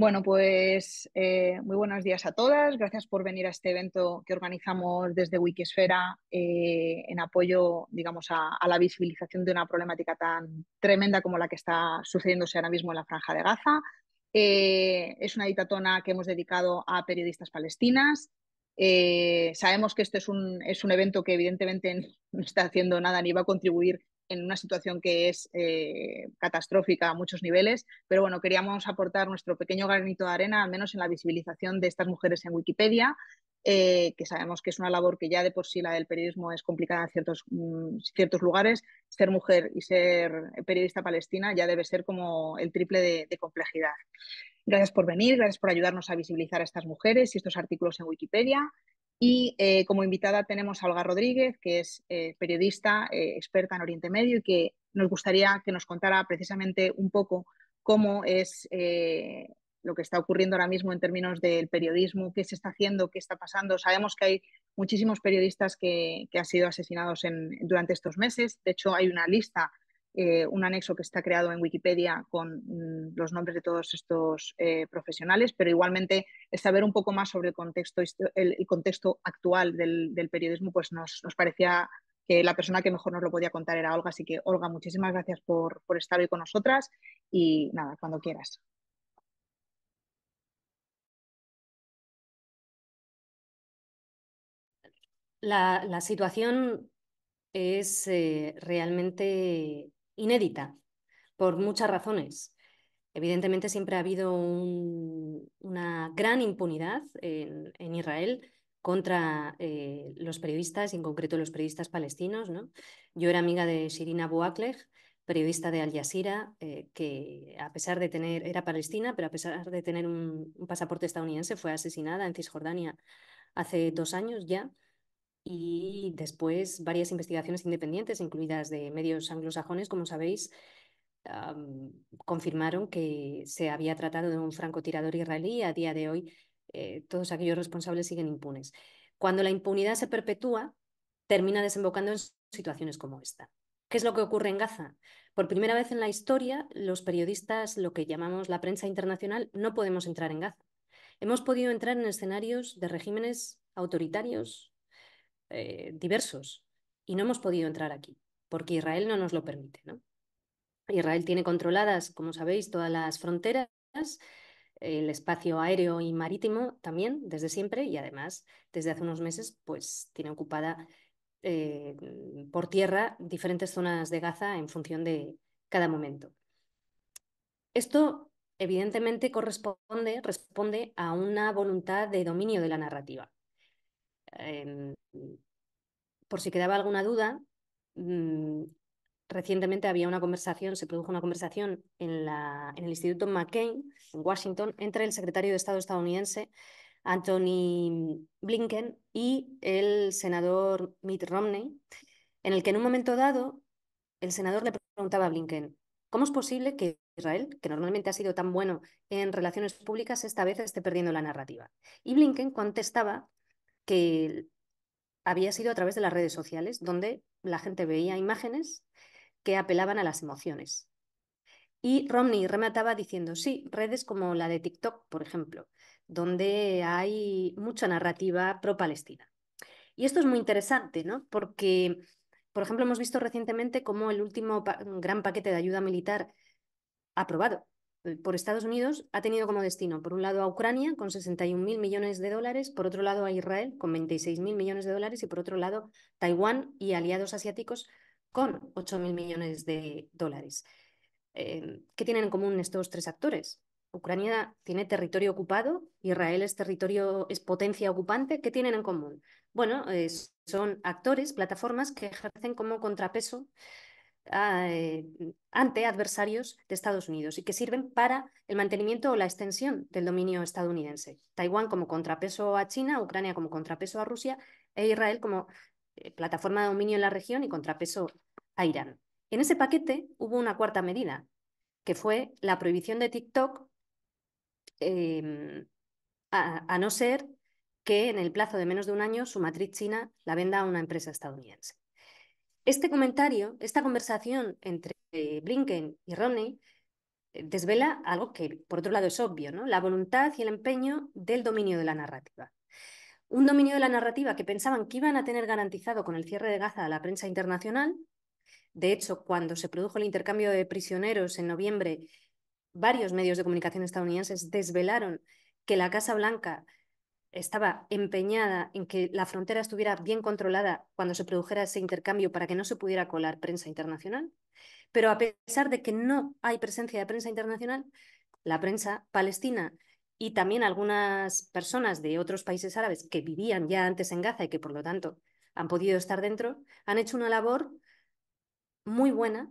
Bueno, pues eh, muy buenos días a todas. Gracias por venir a este evento que organizamos desde Wikisfera eh, en apoyo, digamos, a, la visibilización de una problemática tan tremenda como la que está sucediéndose ahora mismo en la Franja de Gaza. Eh, es una ditatona que hemos dedicado a periodistas palestinas. sabemos que este es un, es un evento que evidentemente no está haciendo nada ni va a contribuir en una situación que es eh, catastrófica a muchos niveles, pero bueno, queríamos aportar nuestro pequeño granito de arena, al menos en la visibilización de estas mujeres en Wikipedia, eh, que sabemos que es una labor que ya de por sí la del periodismo es complicada en ciertos, mm, ciertos lugares, ser mujer y ser periodista palestina ya debe ser como el triple de complejidad. Gracias por venir, gracias por ayudarnos a visibilizar a estas mujeres y estos artículos en Wikipedia. Y eh, como invitada tenemos a Olga Rodríguez, que es eh, periodista, eh, experta en Oriente Medio y que nos gustaría que nos contara precisamente un poco cómo es lo que está ocurriendo ahora mismo en términos del periodismo, qué se está haciendo, qué está pasando. Sabemos que hay muchísimos periodistas que, han sido asesinados durante estos meses. De hecho, hay una lista eh, un anexo que está creado en Wikipedia con mm, los nombres de todos estos eh, profesionales, pero igualmente el saber un poco más sobre el contexto, el, contexto actual del, periodismo, pues nos, parecía que la persona que mejor nos lo podía contar era Olga. Así que, Olga, muchísimas gracias por, estar hoy con nosotras y nada, cuando quieras. La, situación es eh, realmente inédita, por muchas razones. Evidentemente siempre ha habido una gran impunidad en, Israel contra eh, los periodistas, y en concreto los periodistas palestinos. Yo era amiga de Shirina Abu periodista de Al Jazeera, eh, que a pesar de tener, era palestina, pero a pesar de tener un pasaporte estadounidense, fue asesinada en Cisjordania hace dos años ya y después varias investigaciones independientes, incluidas de medios anglosajones, como sabéis, confirmaron que se había tratado de un francotirador israelí a día de hoy eh, todos aquellos responsables siguen impunes. Cuando la impunidad se perpetúa, termina desembocando en situaciones como esta. ¿Qué es lo que ocurre en Gaza? Por primera vez en la historia, los periodistas, lo que llamamos la prensa internacional, no podemos entrar en Gaza. Hemos podido entrar en escenarios de regímenes autoritarios, eh, diversos y no hemos podido entrar aquí porque Israel no nos lo permite. Israel tiene controladas, como sabéis, todas las fronteras, el espacio aéreo y marítimo también desde siempre y además desde hace unos meses pues tiene ocupada eh, por tierra diferentes zonas de Gaza en función de cada momento. Esto evidentemente corresponde responde a una voluntad de dominio de la narrativa. Em, por si quedaba alguna duda, mm, recientemente había una conversación, se produjo una conversación en, la, en, el Instituto McCain, en Washington, entre el secretario de Estado estadounidense, Anthony Blinken, y el senador Mitt Romney, en el que en un momento dado el senador le preguntaba a Blinken, ¿cómo es posible que Israel, que normalmente ha sido tan bueno en relaciones públicas, esta vez esté perdiendo la narrativa? Y Blinken contestaba que había sido a través de las redes sociales, donde la gente veía imágenes que apelaban a las emociones. Y Romney remataba diciendo, sí, redes como la de TikTok, por ejemplo, donde hay mucha narrativa pro-Palestina. Y esto es muy interesante, ¿no? Porque, por ejemplo, hemos visto recientemente cómo el último gran paquete de ayuda militar aprobado eh, por Estados Unidos ha tenido como destino, por un lado, a Ucrania con 61.000 millones de dólares, por otro lado, a Israel con 26.000 millones de dólares y por otro lado, Taiwán y aliados asiáticos con 8.000 millones de dólares. Eh, ¿Qué tienen en común estos tres actores? Ucrania tiene territorio ocupado, Israel es territorio, es potencia ocupante. ¿Qué tienen en común? Bueno, eh, son actores, plataformas que ejercen como contrapeso Ah, eh, ante adversarios de Estados Unidos y que sirven para el mantenimiento o la extensión del dominio estadounidense. Taiwán como contrapeso a China, Ucrania como contrapeso a Rusia e Israel como eh, plataforma de dominio en la región y contrapeso a Irán. En ese paquete hubo una cuarta medida, que fue la prohibición de TikTok em, a no ser que en el plazo de menos de un año su matriz china la venda a una empresa estadounidense. Este comentario, esta conversación entre eh, Blinken y Romney eh, desvela algo que, por otro lado, es obvio, ¿no? La voluntad y el empeño del dominio de la narrativa. Un dominio de la narrativa que pensaban que iban a tener garantizado con el cierre de Gaza a la prensa internacional. De hecho, cuando se produjo el intercambio de prisioneros en noviembre, varios medios de comunicación estadounidenses desvelaron que la Casa Blanca estaba empeñada en que la frontera estuviera bien controlada cuando se produjera ese intercambio para que no se pudiera colar prensa internacional. Pero a pesar de que no hay presencia de prensa internacional, la prensa palestina y también algunas personas de otros países árabes que vivían ya antes en Gaza y que por lo tanto han podido estar dentro, han hecho una labor muy buena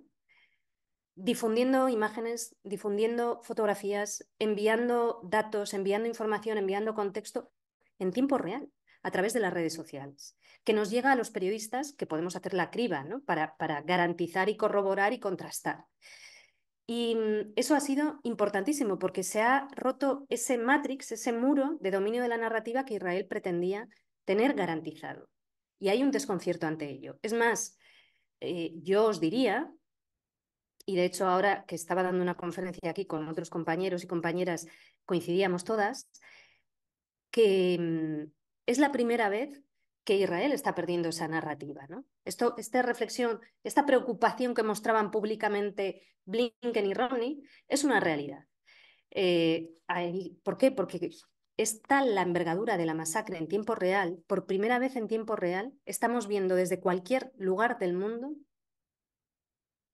difundiendo imágenes, difundiendo fotografías, enviando datos, enviando información, enviando contexto en tiempo real a través de las redes sociales, que nos llega a los periodistas que podemos hacer la criba para, para garantizar y corroborar y contrastar. Y mm, eso ha sido importantísimo porque se ha roto ese matrix, ese muro de dominio de la narrativa que Israel pretendía tener garantizado. Y hay un desconcierto ante ello. Es más, eh, yo os diría, y de hecho ahora que estaba dando una conferencia aquí con otros compañeros y compañeras, coincidíamos todas, que mm, es la primera vez que Israel está perdiendo esa narrativa. Esto, esta reflexión, esta preocupación que mostraban públicamente Blinken y Romney es una realidad. Eh, ¿Por qué? Porque está la envergadura de la masacre en tiempo real, por primera vez en tiempo real, estamos viendo desde cualquier lugar del mundo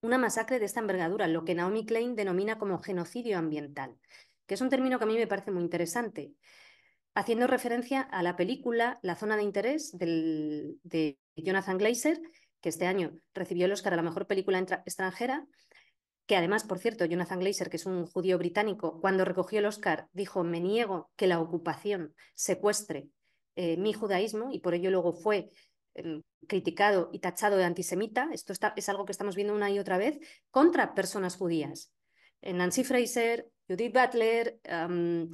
una masacre de esta envergadura, lo que Naomi Klein denomina como genocidio ambiental, que es un término que a mí me parece muy interesante haciendo referencia a la película La zona de interés de Jonathan Glazer, que este año recibió el Oscar a la mejor película extranjera, que además, por cierto, Jonathan Glazer, que es un judío británico, cuando recogió el Oscar dijo, me niego que la ocupación secuestre eh, mi judaísmo y por ello luego fue em, criticado y tachado de antisemita. Esto es algo que estamos viendo una y otra vez contra personas judías. Nancy Fraser, Judith Butler, em,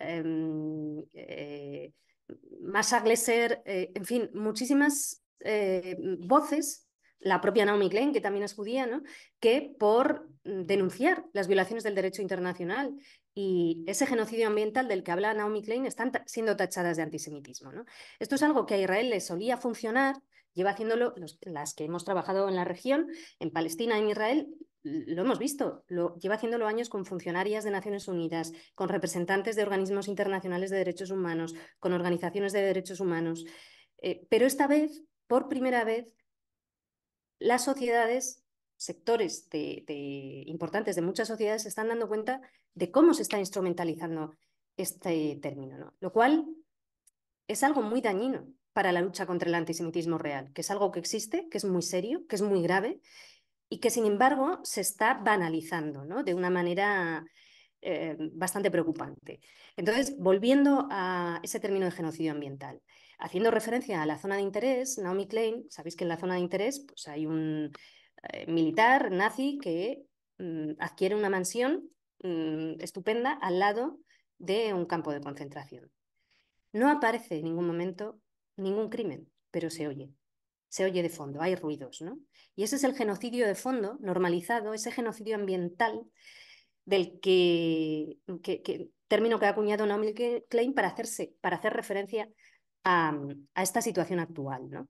Em, eh, eh, en fin, muchísimas eh, voces la propia Naomi Klein, que también es judía, ¿no? que por mm, denunciar las violaciones del derecho internacional y ese genocidio ambiental del que habla Naomi Klein están siendo tachadas de antisemitismo. Esto es algo que a Israel le solía funcionar, lleva haciéndolo las que hemos trabajado en la región, en Palestina, en Israel, lo hemos visto, lo, lleva haciéndolo años con funcionarias de Naciones Unidas, con representantes de organismos internacionales de derechos humanos, con organizaciones de derechos humanos. Eh, pero esta vez, por primera vez, las sociedades, sectores de, importantes de muchas sociedades, se están dando cuenta de cómo se está instrumentalizando este término, lo cual es algo muy dañino para la lucha contra el antisemitismo real, que es algo que existe, que es muy serio, que es muy grave y que sin embargo se está banalizando de una manera eh, bastante preocupante. Entonces, volviendo a ese término de genocidio ambiental, haciendo referencia a la zona de interés, Naomi Klein, sabéis que en la zona de interés pues, hay un eh, militar nazi que mm, adquiere una mansión mm, estupenda al lado de un campo de concentración. No aparece en ningún momento ningún crimen, pero se oye se oye de fondo, hay ruidos, ¿no? Y ese es el genocidio de fondo normalizado, ese genocidio ambiental del que, que, término que ha acuñado Naomi Klein para, hacerse, para hacer referencia a, esta situación actual, ¿no?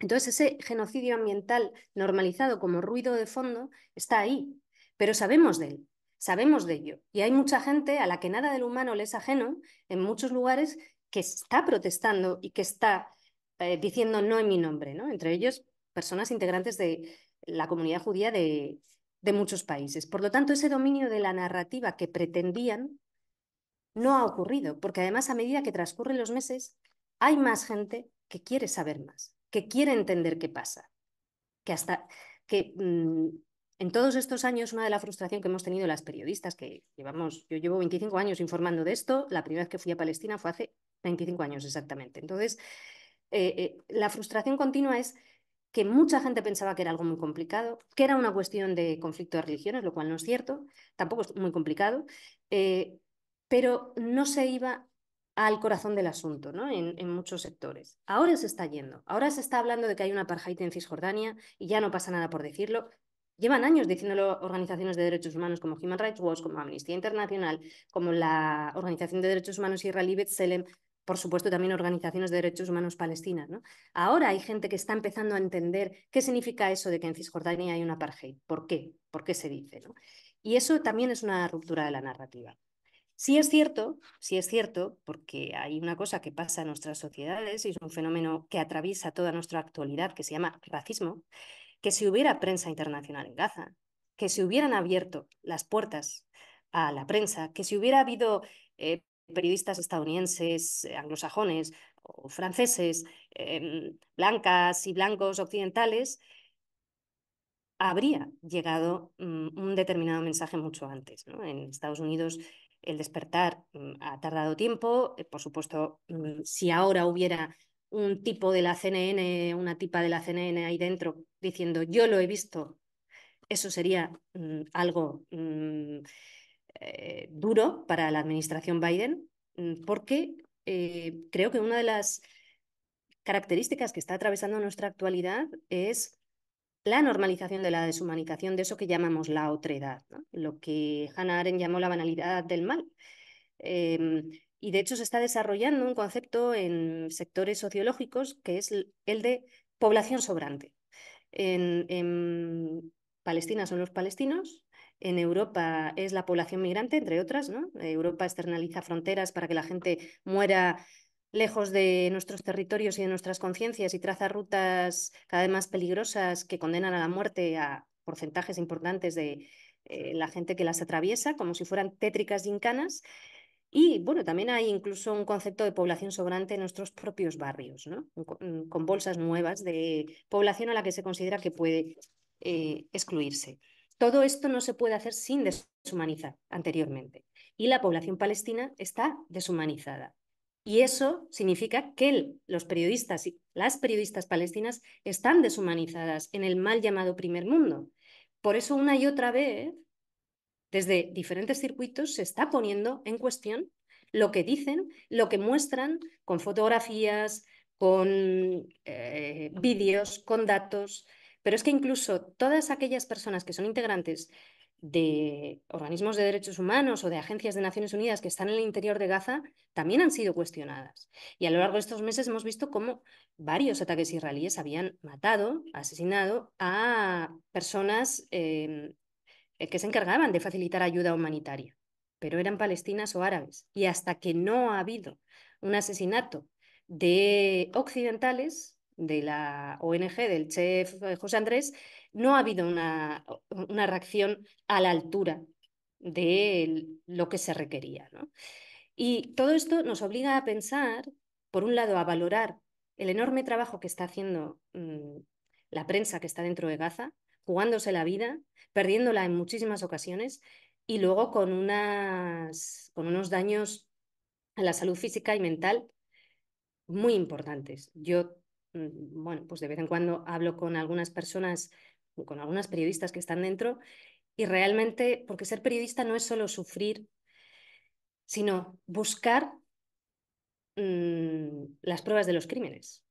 Entonces, ese genocidio ambiental normalizado como ruido de fondo está ahí, pero sabemos de él, sabemos de ello. Y hay mucha gente a la que nada del humano le es ajeno en muchos lugares que está protestando y que está eh, diciendo no en mi nombre, ¿no? Entre ellos, personas integrantes de la comunidad judía de, muchos países. Por lo tanto, ese dominio de la narrativa que pretendían no ha ocurrido, porque además a medida que transcurren los meses, hay más gente que quiere saber más, que quiere entender qué pasa, que hasta que mm, en todos estos años una de las frustraciones que hemos tenido las periodistas que llevamos, yo llevo 25 años informando de esto, la primera vez que fui a Palestina fue hace 25 años exactamente. Entonces, eh, eh, la frustración continua es que mucha gente pensaba que era algo muy complicado, que era una cuestión de conflicto de religiones, lo cual no es cierto, tampoco es muy complicado, eh, pero no se iba al corazón del asunto ¿no? en, muchos sectores. Ahora se está yendo, ahora se está hablando de que hay una apartheid en Cisjordania y ya no pasa nada por decirlo. Llevan años diciéndolo organizaciones de derechos humanos como Human Rights Watch, como Amnistía Internacional, como la Organización de Derechos Humanos israelí Selem por supuesto, también organizaciones de derechos humanos palestinas. Ahora hay gente que está empezando a entender qué significa eso de que en Cisjordania hay una apartheid, por qué, por qué se dice. Y eso también es una ruptura de la narrativa. Sí es cierto, es cierto, porque hay una cosa que pasa en nuestras sociedades y es un fenómeno que atraviesa toda nuestra actualidad, que se llama racismo, que si hubiera prensa internacional en Gaza, que se hubieran abierto las puertas a la prensa, que si hubiera habido eh, periodistas estadounidenses, eh, anglosajones o franceses, eh, blancas y blancos occidentales, habría llegado mm, un determinado mensaje mucho antes. En Estados Unidos el despertar mm, ha tardado tiempo. Eh, por supuesto, mm, si ahora hubiera un tipo de la CNN, una tipa de la CNN ahí dentro diciendo yo lo he visto, eso sería algo eh, duro para la administración Biden, mm, porque eh, creo que una de las características que está atravesando nuestra actualidad es la normalización de la deshumanización de eso que llamamos la otredad, lo que Hannah Arendt llamó la banalidad del mal. Em, y de hecho se está desarrollando un concepto en sectores sociológicos que es el de población sobrante. en Palestina son los palestinos, en Europa es la población migrante, entre otras, Europa externaliza fronteras para que la gente muera lejos de nuestros territorios y de nuestras conciencias y traza rutas cada vez más peligrosas que condenan a la muerte a porcentajes importantes de eh, la gente que las atraviesa, como si fueran tétricas incanas Y bueno, también hay incluso un concepto de población sobrante en nuestros propios barrios, mm, con bolsas nuevas de población a la que se considera que puede eh, excluirse. Todo esto no se puede hacer sin deshumanizar anteriormente. Y la población palestina está deshumanizada. Y eso significa que los periodistas y las periodistas palestinas están deshumanizadas en el mal llamado primer mundo. Por eso una y otra vez, desde diferentes circuitos, se está poniendo en cuestión lo que dicen, lo que muestran con fotografías, con eh, vídeos, con datos, pero es que incluso todas aquellas personas que son integrantes de organismos de derechos humanos o de agencias de Naciones Unidas que están en el interior de Gaza también han sido cuestionadas. Y a lo largo de estos meses hemos visto cómo varios ataques israelíes habían matado, asesinado a personas em, eh, que se encargaban de facilitar ayuda humanitaria, pero eran palestinas o árabes. Y hasta que no ha habido un asesinato de occidentales, de la ONG, del chef eh, José Andrés, no ha habido una, reacción a la altura de lo que se requería. Y todo esto nos obliga a pensar, por un lado, a valorar el enorme trabajo que está haciendo mm, la prensa que está dentro de Gaza, jugándose la vida, perdiéndola en muchísimas ocasiones y luego con, unas, con unos daños a la salud física y mental muy importantes. Yo Mm, bueno, pues de vez en cuando hablo con algunas personas, con algunas periodistas que están dentro, y realmente, porque ser periodista no es solo sufrir, sino buscar mm, las pruebas de los crímenes.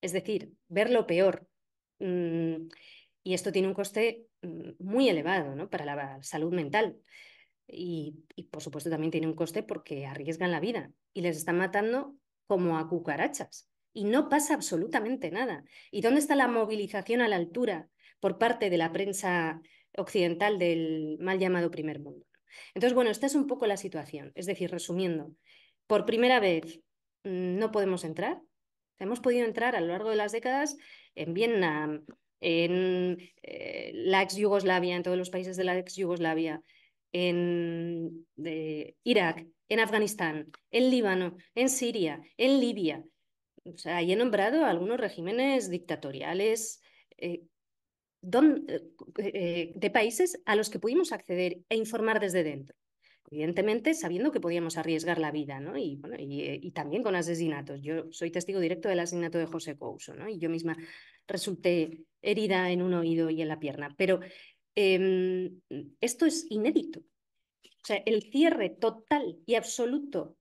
Es decir, ver lo peor. Mm, y esto tiene un coste muy elevado ¿no? para la salud mental. y por supuesto también tiene un coste porque arriesgan la vida y les están matando como a cucarachas y no pasa absolutamente nada. ¿Y dónde está la movilización a la altura por parte de la prensa occidental del mal llamado primer mundo? Entonces, bueno, esta es un poco la situación. Es decir, resumiendo, por primera vez mm, no podemos entrar. Hemos podido entrar a lo largo de las décadas en Vietnam, en eh, la ex Yugoslavia, en todos los países de la ex Yugoslavia, en Irak, en Afganistán, en Líbano, en Siria, en Libia, ahí he nombrado algunos regímenes dictatoriales eh, eh, eh, de países a los que pudimos acceder e informar desde dentro. Evidentemente, sabiendo que podíamos arriesgar la vida, ¿no? Y, también con asesinatos. Yo soy testigo directo del asesinato de José Couso, Y yo misma resulté herida en un oído y en la pierna. Pero em, esto es inédito. O sea, el cierre total y absoluto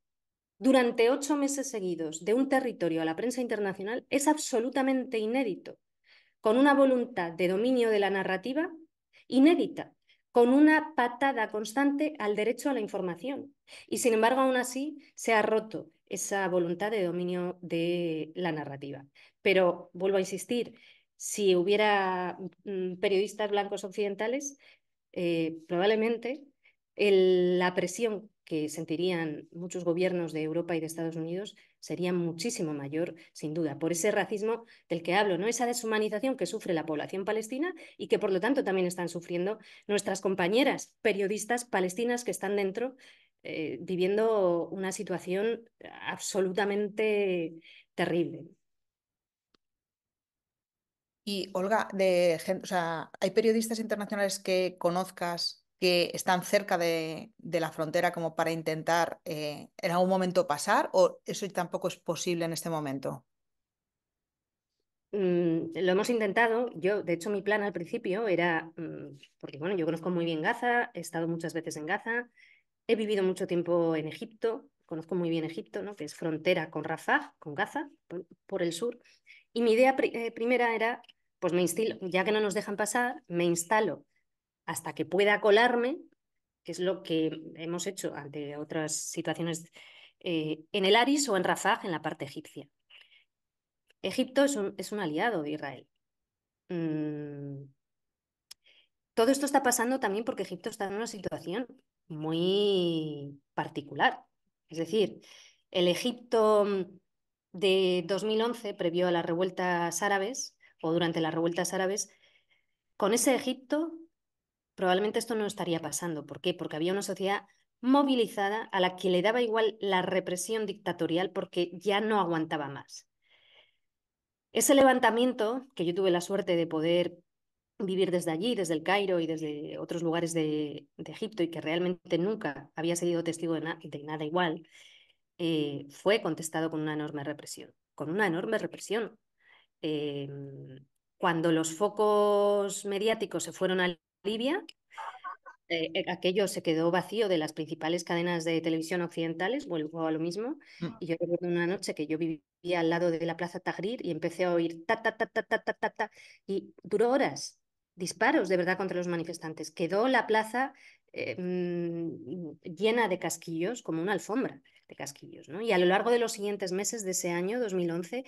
durante ocho meses seguidos de un territorio a la prensa internacional es absolutamente inédito, con una voluntad de dominio de la narrativa inédita, con una patada constante al derecho a la información. Y sin embargo, aún así, se ha roto esa voluntad de dominio de la narrativa. Pero vuelvo a insistir, si hubiera mm, periodistas blancos occidentales, eh, probablemente la presión que sentirían muchos gobiernos de Europa y de Estados Unidos sería muchísimo mayor, sin duda, por ese racismo del que hablo, ¿no? Esa deshumanización que sufre la población palestina y que por lo tanto también están sufriendo nuestras compañeras periodistas palestinas que están dentro eh, viviendo una situación absolutamente terrible. Y Olga, de, o sea, ¿hay periodistas internacionales que conozcas que están cerca de, la frontera como para intentar eh, en algún momento pasar o eso tampoco es posible en este momento? Mm, lo hemos intentado. Yo, de hecho, mi plan al principio era, mm, porque bueno, yo conozco muy bien Gaza, he estado muchas veces en Gaza, he vivido mucho tiempo en Egipto, conozco muy bien Egipto, ¿no? que es frontera con Rafah, con Gaza, por, el sur. Y mi idea eh, primera era, pues me instilo, ya que no nos dejan pasar, me instalo hasta que pueda colarme, que es lo que hemos hecho ante otras situaciones eh, en el Aris o en Rafah, en la parte egipcia. Egipto es un, aliado de Israel. Mm, todo esto está pasando también porque Egipto está en una situación muy particular. Es decir, el Egipto mm, de 2011, previo a las revueltas árabes o durante las revueltas árabes, con ese Egipto probablemente esto no estaría pasando. ¿Por qué? Porque había una sociedad movilizada a la que le daba igual la represión dictatorial porque ya no aguantaba más. Ese levantamiento, que yo tuve la suerte de poder vivir desde allí, desde el Cairo y desde otros lugares de, Egipto y que realmente nunca había sido testigo de, nada igual, eh, fue contestado con una enorme represión, con una enorme represión. Em, cuando los focos mediáticos se fueron al Libia. Eh, eh, aquello se quedó vacío de las principales cadenas de televisión occidentales, vuelvo a lo mismo. Mm. Y yo recuerdo una noche que yo vivía al lado de la plaza Tahrir y empecé a oír ta, ta, ta, ta, ta, ta, ta, y duró horas, disparos de verdad contra los manifestantes. Quedó la plaza eh, mm, llena de casquillos, como una alfombra de casquillos. ¿no? Y a lo largo de los siguientes meses de ese año, 2011,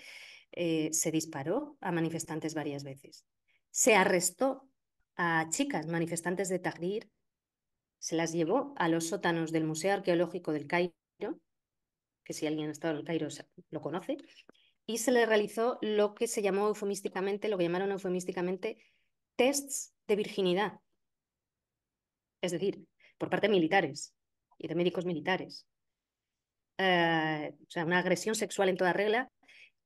se disparó a manifestantes varias veces. Se arrestó a chicas manifestantes de Tahrir, se las llevó a los sótanos del Museo Arqueológico del Cairo, que si alguien ha estado en el Cairo lo conoce, y se le realizó lo que se llamó eufemísticamente, lo que llamaron eufemísticamente tests de virginidad. Es decir, por parte de militares y de médicos militares. Eh, o sea, una agresión sexual en toda regla.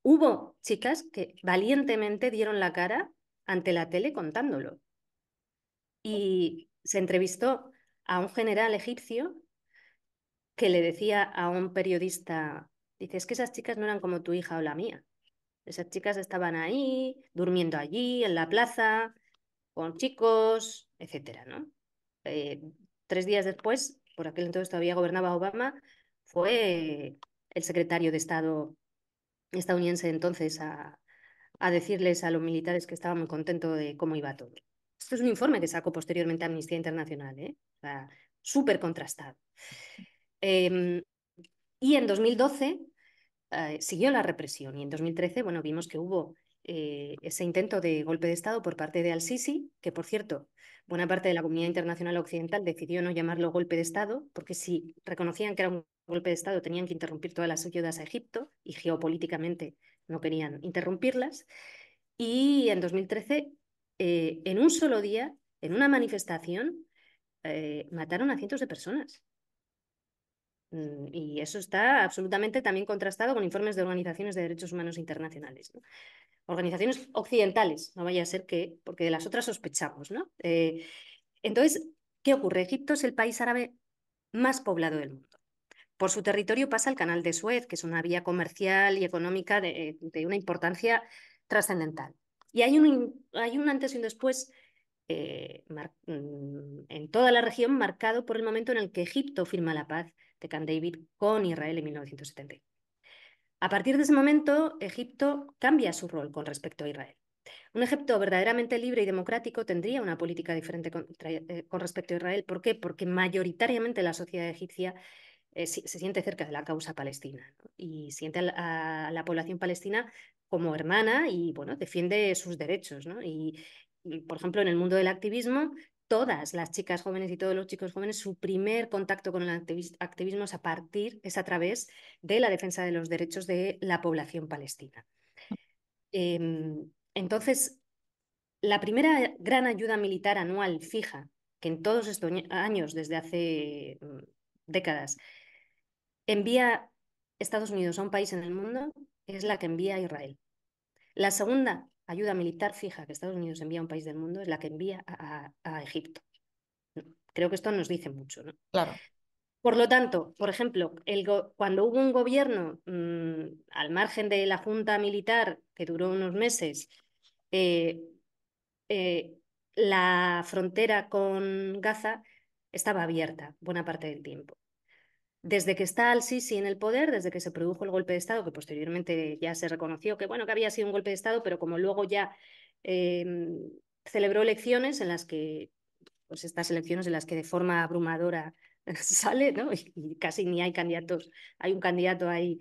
Hubo chicas que valientemente dieron la cara ante la tele contándolo y se entrevistó a un general egipcio que le decía a un periodista, dice, es que esas chicas no eran como tu hija o la mía. Esas chicas estaban ahí, durmiendo allí, en la plaza, con chicos, etcétera, ¿no? Eh, tres días después, por aquel entonces todavía gobernaba Obama, fue el secretario de Estado estadounidense entonces a, a decirles a los militares que estaba muy contento de cómo iba todo. Este es un informe que sacó posteriormente Amnistía Internacional, ¿eh? súper contrastado. Em, y en 2012 eh, siguió la represión y en 2013 bueno, vimos que hubo eh, ese intento de golpe de Estado por parte de Al-Sisi, que por cierto, buena parte de la comunidad internacional occidental decidió no llamarlo golpe de Estado, porque si reconocían que era un golpe de Estado tenían que interrumpir todas las ayudas a Egipto y geopolíticamente no querían interrumpirlas. Y en 2013 eh, en un solo día, en una manifestación, eh, mataron a cientos de personas. Mm, y eso está absolutamente también contrastado con informes de organizaciones de derechos humanos internacionales. Organizaciones occidentales, no vaya a ser que, porque de las otras sospechamos. Eh, entonces, ¿qué ocurre? Egipto es el país árabe más poblado del mundo. Por su territorio pasa el canal de Suez, que es una vía comercial y económica de una importancia trascendental. Y hay un, hay un antes y un después eh, mm, en toda la región marcado por el momento en el que Egipto firma la paz de Camp David con Israel en 1970. A partir de ese momento, Egipto cambia su rol con respecto a Israel. Un Egipto verdaderamente libre y democrático tendría una política diferente eh, con respecto a Israel. ¿Por qué? Porque mayoritariamente la sociedad egipcia eh, se, siente cerca de la causa palestina y siente a la, población palestina como hermana y bueno, defiende sus derechos. Y, por ejemplo, en el mundo del activismo, todas las chicas jóvenes y todos los chicos jóvenes, su primer contacto con el activismo es a partir, es a través de la defensa de los derechos de la población palestina. Em, entonces, la primera gran ayuda militar anual fija, que en todos estos años, desde hace mm, décadas, envía Estados Unidos a un país en el mundo es la que envía a Israel. La segunda ayuda militar fija que Estados Unidos envía a un país del mundo es la que envía a, Egipto. Creo que esto nos dice mucho, ¿no? Claro. Por lo tanto, por ejemplo, cuando hubo un gobierno mm, al margen de la junta militar que duró unos meses, eh, eh, la frontera con Gaza estaba abierta buena parte del tiempo desde que está al-Sisi en el poder, desde que se produjo el golpe de Estado, que posteriormente ya se reconoció que, bueno, que había sido un golpe de Estado, pero como luego ya em, celebró elecciones en las que, pues estas elecciones en las que de forma abrumadora sale, ¿no? Y, casi ni hay candidatos, hay un candidato ahí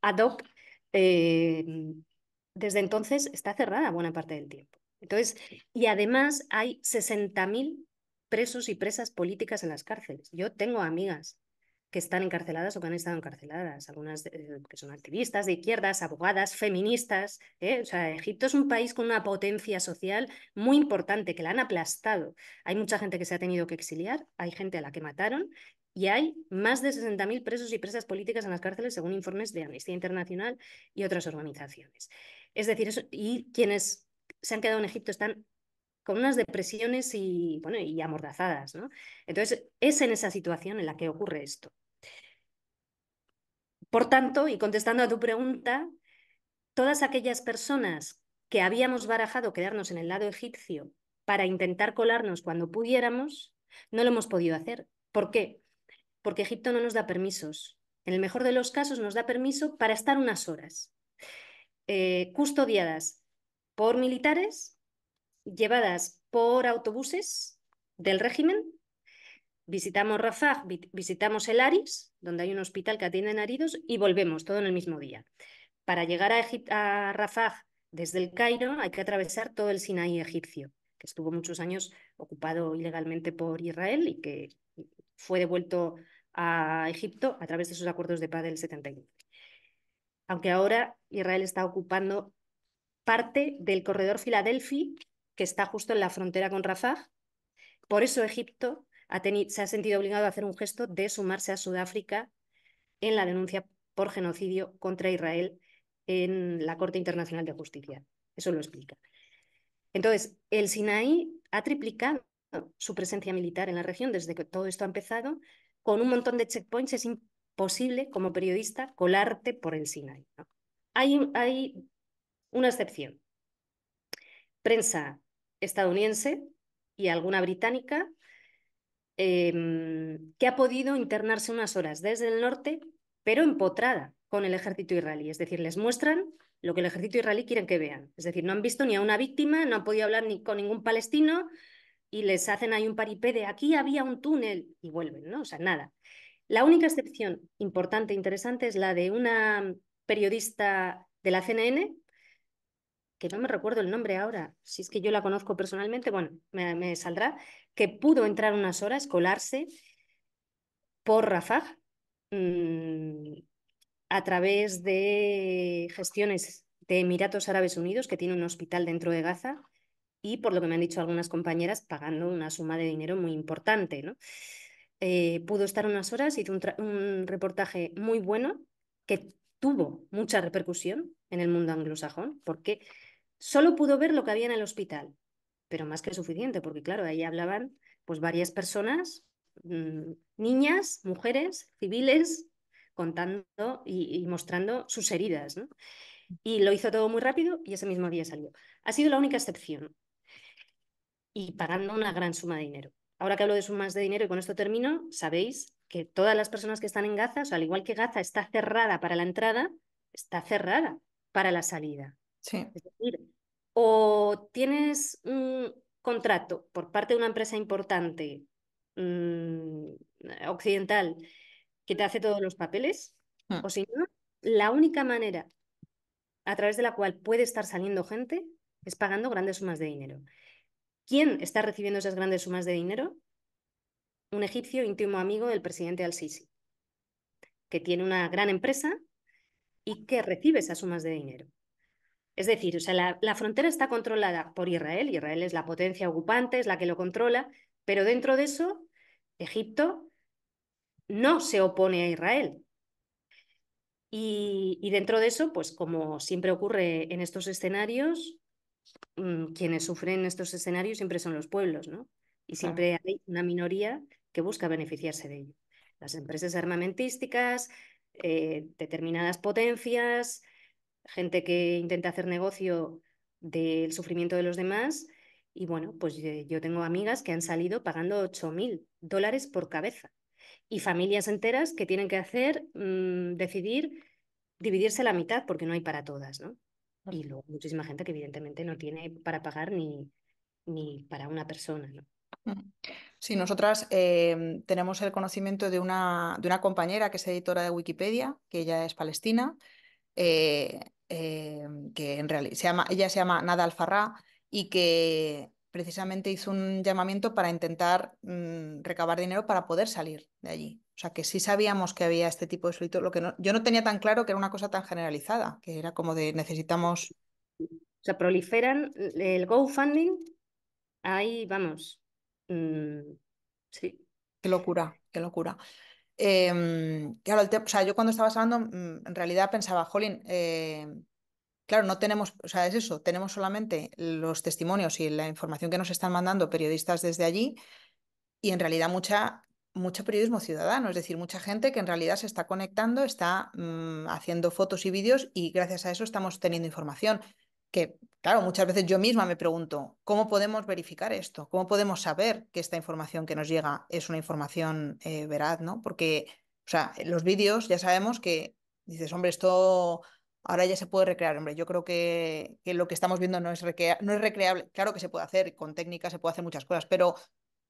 ad hoc, em, desde entonces está cerrada buena parte del tiempo. Entonces, y además hay 60.000 presos y presas políticas en las cárceles. Yo tengo amigas que están encarceladas o que han estado encarceladas, algunas eh, que son activistas de izquierdas, abogadas, feministas. ¿eh? O sea, Egipto es un país con una potencia social muy importante que la han aplastado. Hay mucha gente que se ha tenido que exiliar, hay gente a la que mataron y hay más de 60.000 presos y presas políticas en las cárceles, según informes de Amnistía Internacional y otras organizaciones. Es decir, eso, y quienes se han quedado en Egipto están con unas depresiones y, y amordazadas, Entonces, es en esa situación en la que ocurre esto. Por tanto, y contestando a tu pregunta, todas aquellas personas que habíamos barajado quedarnos en el lado egipcio para intentar colarnos cuando pudiéramos, no lo hemos podido hacer. ¿Por qué? Porque Egipto no nos da permisos. En el mejor de los casos nos da permiso para estar unas horas eh, custodiadas por militares llevadas por autobuses del régimen. Visitamos Rafah, visitamos el Aris, donde hay un hospital que a heridos, y volvemos todo en el mismo día. Para llegar a, Rafah desde el Cairo hay que atravesar todo el Sinaí egipcio, que estuvo muchos años ocupado ilegalmente por Israel y que fue devuelto a Egipto a través de sus acuerdos de paz del 71. Aunque ahora Israel está ocupando parte del corredor Filadelfi que está justo en la frontera con Rafah. Por eso Egipto se ha sentido obligado a hacer un gesto de sumarse a Sudáfrica en la denuncia por genocidio contra Israel en la Corte Internacional de Justicia. Eso lo explica. Entonces, el Sinaí ha triplicado su presencia militar en la región desde que todo esto ha empezado. Con un montón de checkpoints es imposible, como periodista, colarte por el Sinaí. hay una excepción. Prensa estadounidense y alguna británica, em, que ha podido internarse unas horas desde el norte, pero empotrada con el ejército israelí. Es decir, les muestran lo que el ejército israelí quieren que vean. Es decir, no han visto ni a una víctima, no han podido hablar ni con ningún palestino y les hacen ahí un paripé de aquí había un túnel y vuelven, ¿no? O sea, nada. La única excepción importante e interesante es la de una periodista de la CNN, que no me recuerdo el nombre ahora, si es que yo la conozco personalmente, bueno, me, saldrá, que pudo entrar unas horas, colarse por Rafah mm, a través de gestiones de Emiratos Árabes Unidos, que tiene un hospital dentro de Gaza, y por lo que me han dicho algunas compañeras, pagando una suma de dinero muy importante. ¿no? Eh, pudo estar unas horas, hizo un reportaje muy bueno que tuvo mucha repercusión en el mundo anglosajón, porque Solo pudo ver lo que había en el hospital, pero más que suficiente, porque claro, ahí hablaban pues varias personas, mm, niñas, mujeres, civiles, contando y, mostrando sus heridas. Y lo hizo todo muy rápido y ese mismo día salió. Ha sido la única excepción y pagando una gran suma de dinero. Ahora que hablo de sumas de dinero y con esto termino, sabéis que todas las personas que están en Gaza, o al igual que Gaza está cerrada para la entrada, está cerrada para la salida. Es decir, o tienes un contrato por parte de una empresa importante mm, occidental que te hace todos los papeles, hmm. o si no, la única manera a través de la cual puede estar saliendo gente es pagando grandes sumas de dinero. ¿Quién está recibiendo esas grandes sumas de dinero? Un egipcio íntimo amigo del presidente Al-Sisi, que tiene una gran empresa y que recibe esas sumas de dinero. Es decir, o sea, la, frontera está controlada por Israel, Israel es la potencia ocupante, es la que lo controla, pero dentro de eso, Egipto no se opone a Israel. Y, dentro de eso, pues como siempre ocurre en estos escenarios, mm, quienes sufren estos escenarios siempre son los pueblos, ¿no? Y siempre hay una minoría que busca beneficiarse de ello. Las empresas armamentísticas, eh, determinadas potencias, gente que intenta hacer negocio del sufrimiento de los demás. Y bueno, pues eh, yo tengo amigas que han salido pagando 8.000 dólares por cabeza y familias enteras que tienen que hacer, mm, decidir dividirse la mitad porque no hay para todas, ¿no? Y luego muchísima gente que evidentemente no tiene para pagar ni, para una persona, ¿no? Mm. Sí, nosotras em, tenemos el conocimiento de una, de una compañera que es editora de Wikipedia, que ella es palestina, eh, eh, que en realidad se llama, ella se llama Nada Alfarrá y que precisamente hizo un llamamiento para intentar mm, recabar dinero para poder salir de allí. O sea, que sí sabíamos que había este tipo de solicitudes lo que yo no tenía tan claro que era una cosa tan generalizada, que era como de necesitamos... O sea, proliferan eh, el GoFunding, ahí vamos. Mm, sí. Qué locura, qué locura claro, em, sea, yo cuando estaba hablando, mm, en realidad pensaba, Jolín, em, claro, no tenemos, o sea, es eso, tenemos solamente los testimonios y la información que nos están mandando periodistas desde allí y en realidad mucha, mucho periodismo ciudadano, es decir, mucha gente que en realidad se está conectando, está mm, haciendo fotos y vídeos y gracias a eso estamos teniendo información que, claro, muchas veces yo misma me pregunto, ¿cómo podemos verificar esto? ¿Cómo podemos saber que esta información que nos llega es una información eh, veraz, ¿no? Porque, o sea, los vídeos ya sabemos que dices, hombre, esto ahora ya se puede recrear. Hombre, yo creo que, lo que estamos viendo no es, no es recreable. Claro que se puede hacer, con técnicas se puede hacer muchas cosas, pero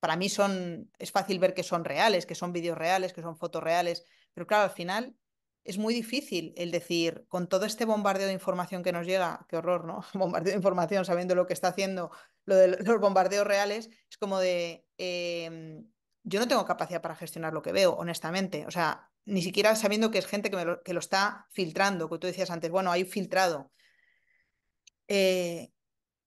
para mí son, es fácil ver que son reales, que son vídeos reales, que son fotos reales. Pero claro, al final es muy difícil el decir, con todo este bombardeo de información que nos llega, qué horror, ¿no? Bombardeo de información, sabiendo lo que está haciendo, lo de los bombardeos reales, es como de, em, yo no tengo capacidad para gestionar lo que veo, honestamente. O sea, ni siquiera sabiendo que es gente que, lo, está filtrando, que tú decías antes, bueno, hay filtrado. Eh,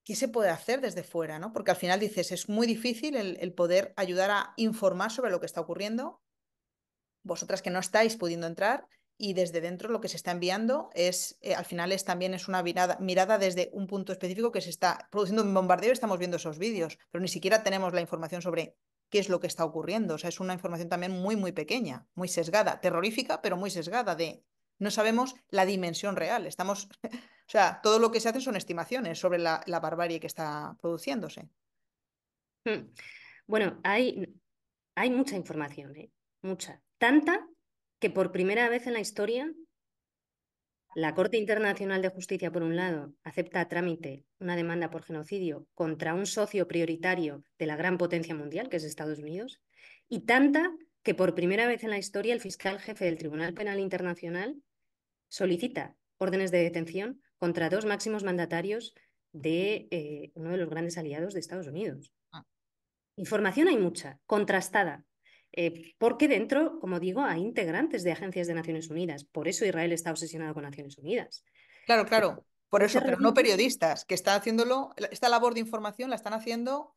¿Qué se puede hacer desde fuera? ¿no? Porque al final dices, es muy difícil el poder ayudar a informar sobre lo que está ocurriendo, vosotras que no estáis pudiendo entrar y desde dentro lo que se está enviando es, eh, al final es también es una mirada, desde un punto específico que se está produciendo un bombardeo y estamos viendo esos vídeos, pero ni siquiera tenemos la información sobre qué es lo que está ocurriendo. O sea, es una información también muy, muy pequeña, muy sesgada, terrorífica, pero muy sesgada de no sabemos la dimensión real. Estamos, o sea, todo lo que se hace son estimaciones sobre la, barbarie que está produciéndose. Hmm. Bueno, hay, hay mucha información, ¿eh? mucha. Tanta que por primera vez en la historia la Corte Internacional de Justicia, por un lado, acepta a trámite una demanda por genocidio contra un socio prioritario de la gran potencia mundial, que es Estados Unidos, y tanta que por primera vez en la historia el fiscal jefe del Tribunal Penal Internacional solicita órdenes de detención contra dos máximos mandatarios de eh, uno de los grandes aliados de Estados Unidos. Ah. Información hay mucha, contrastada, eh, porque dentro, como digo, hay integrantes de agencias de Naciones Unidas. Por eso Israel está obsesionado con Naciones Unidas. Claro, claro. Por eso, pero no periodistas, que están haciéndolo, esta labor de información la están haciendo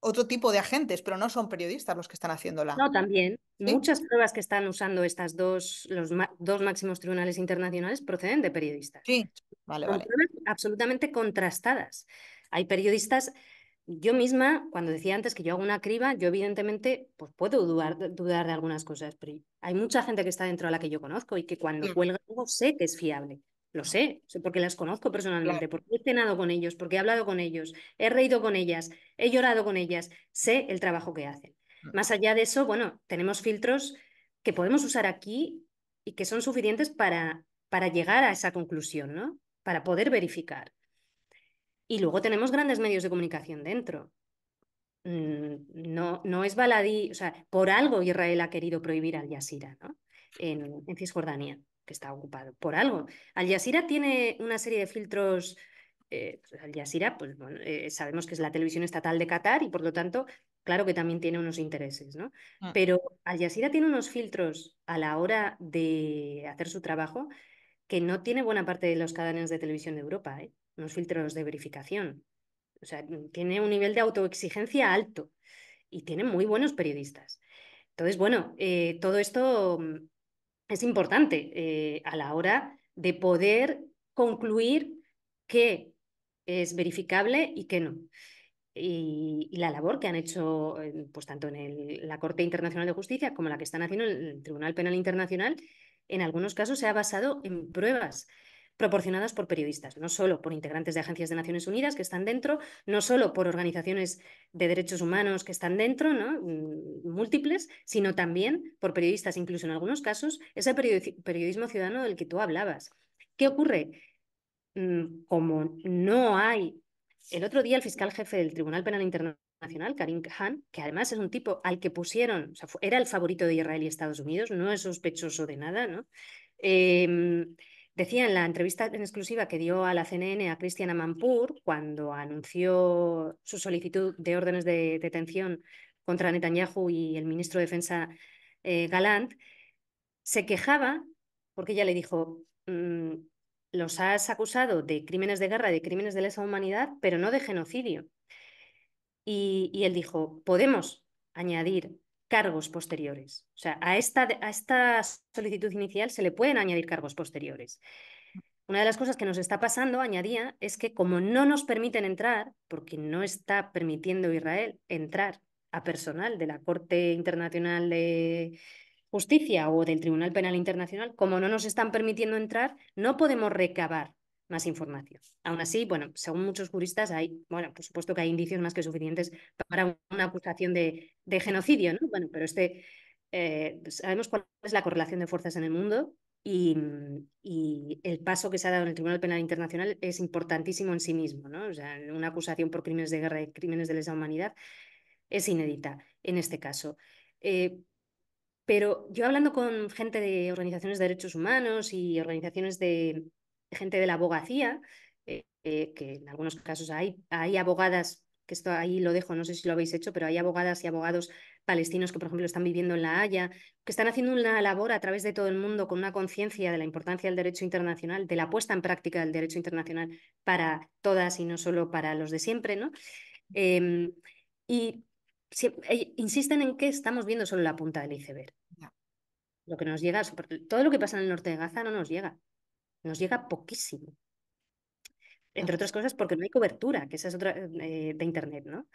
otro tipo de agentes, pero no son periodistas los que están haciéndola. No, también. Muchas pruebas que están usando estas dos, los dos máximos tribunales internacionales proceden de periodistas. Sí, vale, vale. absolutamente contrastadas. Hay periodistas yo misma, cuando decía antes que yo hago una criba, yo evidentemente pues puedo dudar, dudar de algunas cosas, pero hay mucha gente que está dentro de la que yo conozco y que cuando mm. cuelga algo sé que es fiable. Lo sé, porque las conozco personalmente, porque he cenado con ellos, porque he hablado con ellos, he reído con ellas, he llorado con ellas, sé el trabajo que hacen. Mm. Más allá de eso, bueno, tenemos filtros que podemos usar aquí y que son suficientes para, para llegar a esa conclusión, ¿no? Para poder verificar. Y luego tenemos grandes medios de comunicación dentro. Mm, no, no es baladí, o sea, por algo Israel ha querido prohibir al Jazeera ¿no? en, Cisjordania, que está ocupado, por algo. Al Jazeera tiene una serie de filtros. Eh, pues, al Jazeera, pues eh, sabemos que es la televisión estatal de Qatar y por lo tanto, claro que también tiene unos intereses, ¿no? Mm. Pero Al Jazeera tiene unos filtros a la hora de hacer su trabajo que no tiene buena parte de los cadáveres de televisión de Europa, ¿eh? unos filtros de verificación. O sea, tiene un nivel de autoexigencia alto y tiene muy buenos periodistas. Entonces, bueno, eh, todo esto mm, es importante eh, a la hora de poder concluir qué es verificable y qué no. Y, la labor que han hecho, eh, pues tanto en la Corte Internacional de Justicia como la que están haciendo en el Tribunal Penal Internacional, en algunos casos se ha basado en pruebas proporcionadas por periodistas, no solo por integrantes de agencias de Naciones Unidas que están dentro, no solo por organizaciones de derechos humanos que están dentro, ¿no? Mm, múltiples, sino también por periodistas, incluso en algunos casos, ese periodismo ciudadano del que tú hablabas. ¿Qué ocurre? Mm, como no hay... El otro día el fiscal jefe del Tribunal Penal Internacional Karim Khan, que además es un tipo al que pusieron, o sea, era el favorito de Israel y Estados Unidos, no es sospechoso de nada, ¿no? Em, Decía en la entrevista en exclusiva que dio a la CNN a Cristiana Mampur, cuando anunció su solicitud de órdenes de detención contra Netanyahu y el ministro de Defensa eh, Galant, se quejaba porque ella le dijo, mm, los has acusado de crímenes de guerra, de crímenes de lesa humanidad, pero no de genocidio. y él dijo, podemos añadir cargos posteriores. O sea, a esta, a esta solicitud inicial se le pueden añadir cargos posteriores. Una de las cosas que nos está pasando, añadía, es que como no nos permiten entrar, porque no está permitiendo Israel entrar a personal de la Corte Internacional de Justicia o del Tribunal Penal Internacional, como no nos están permitiendo entrar, no podemos recabar más información. Aún así, bueno, según muchos juristas, hay, bueno, por supuesto que hay indicios más que suficientes para una acusación de, genocidio, ¿no? Bueno, pero este, eh, pues sabemos cuál es la correlación de fuerzas en el mundo y, el paso que se ha dado en el Tribunal Penal Internacional es importantísimo en sí mismo, ¿no? O sea, una acusación por crímenes de guerra y crímenes de lesa humanidad es inédita en este caso. Eh, pero yo hablando con gente de organizaciones de derechos humanos y organizaciones de, gente de la abogacía, eh, eh, que en algunos casos hay, hay abogadas, que esto ahí lo dejo, no sé si lo habéis hecho, pero hay abogadas y abogados palestinos que, por ejemplo, están viviendo en La Haya, que están haciendo una labor a través de todo el mundo con una conciencia de la importancia del derecho internacional, de la puesta en práctica del derecho internacional para todas y no solo para los de siempre, ¿no? Em, y si, eh, insisten en que estamos viendo solo la punta del iceberg. Lo que nos llega, todo lo que pasa en el norte de Gaza no nos llega nos llega poquísimo. Entre otras cosas porque no hay cobertura, que esa es otra eh, de Internet, ¿no?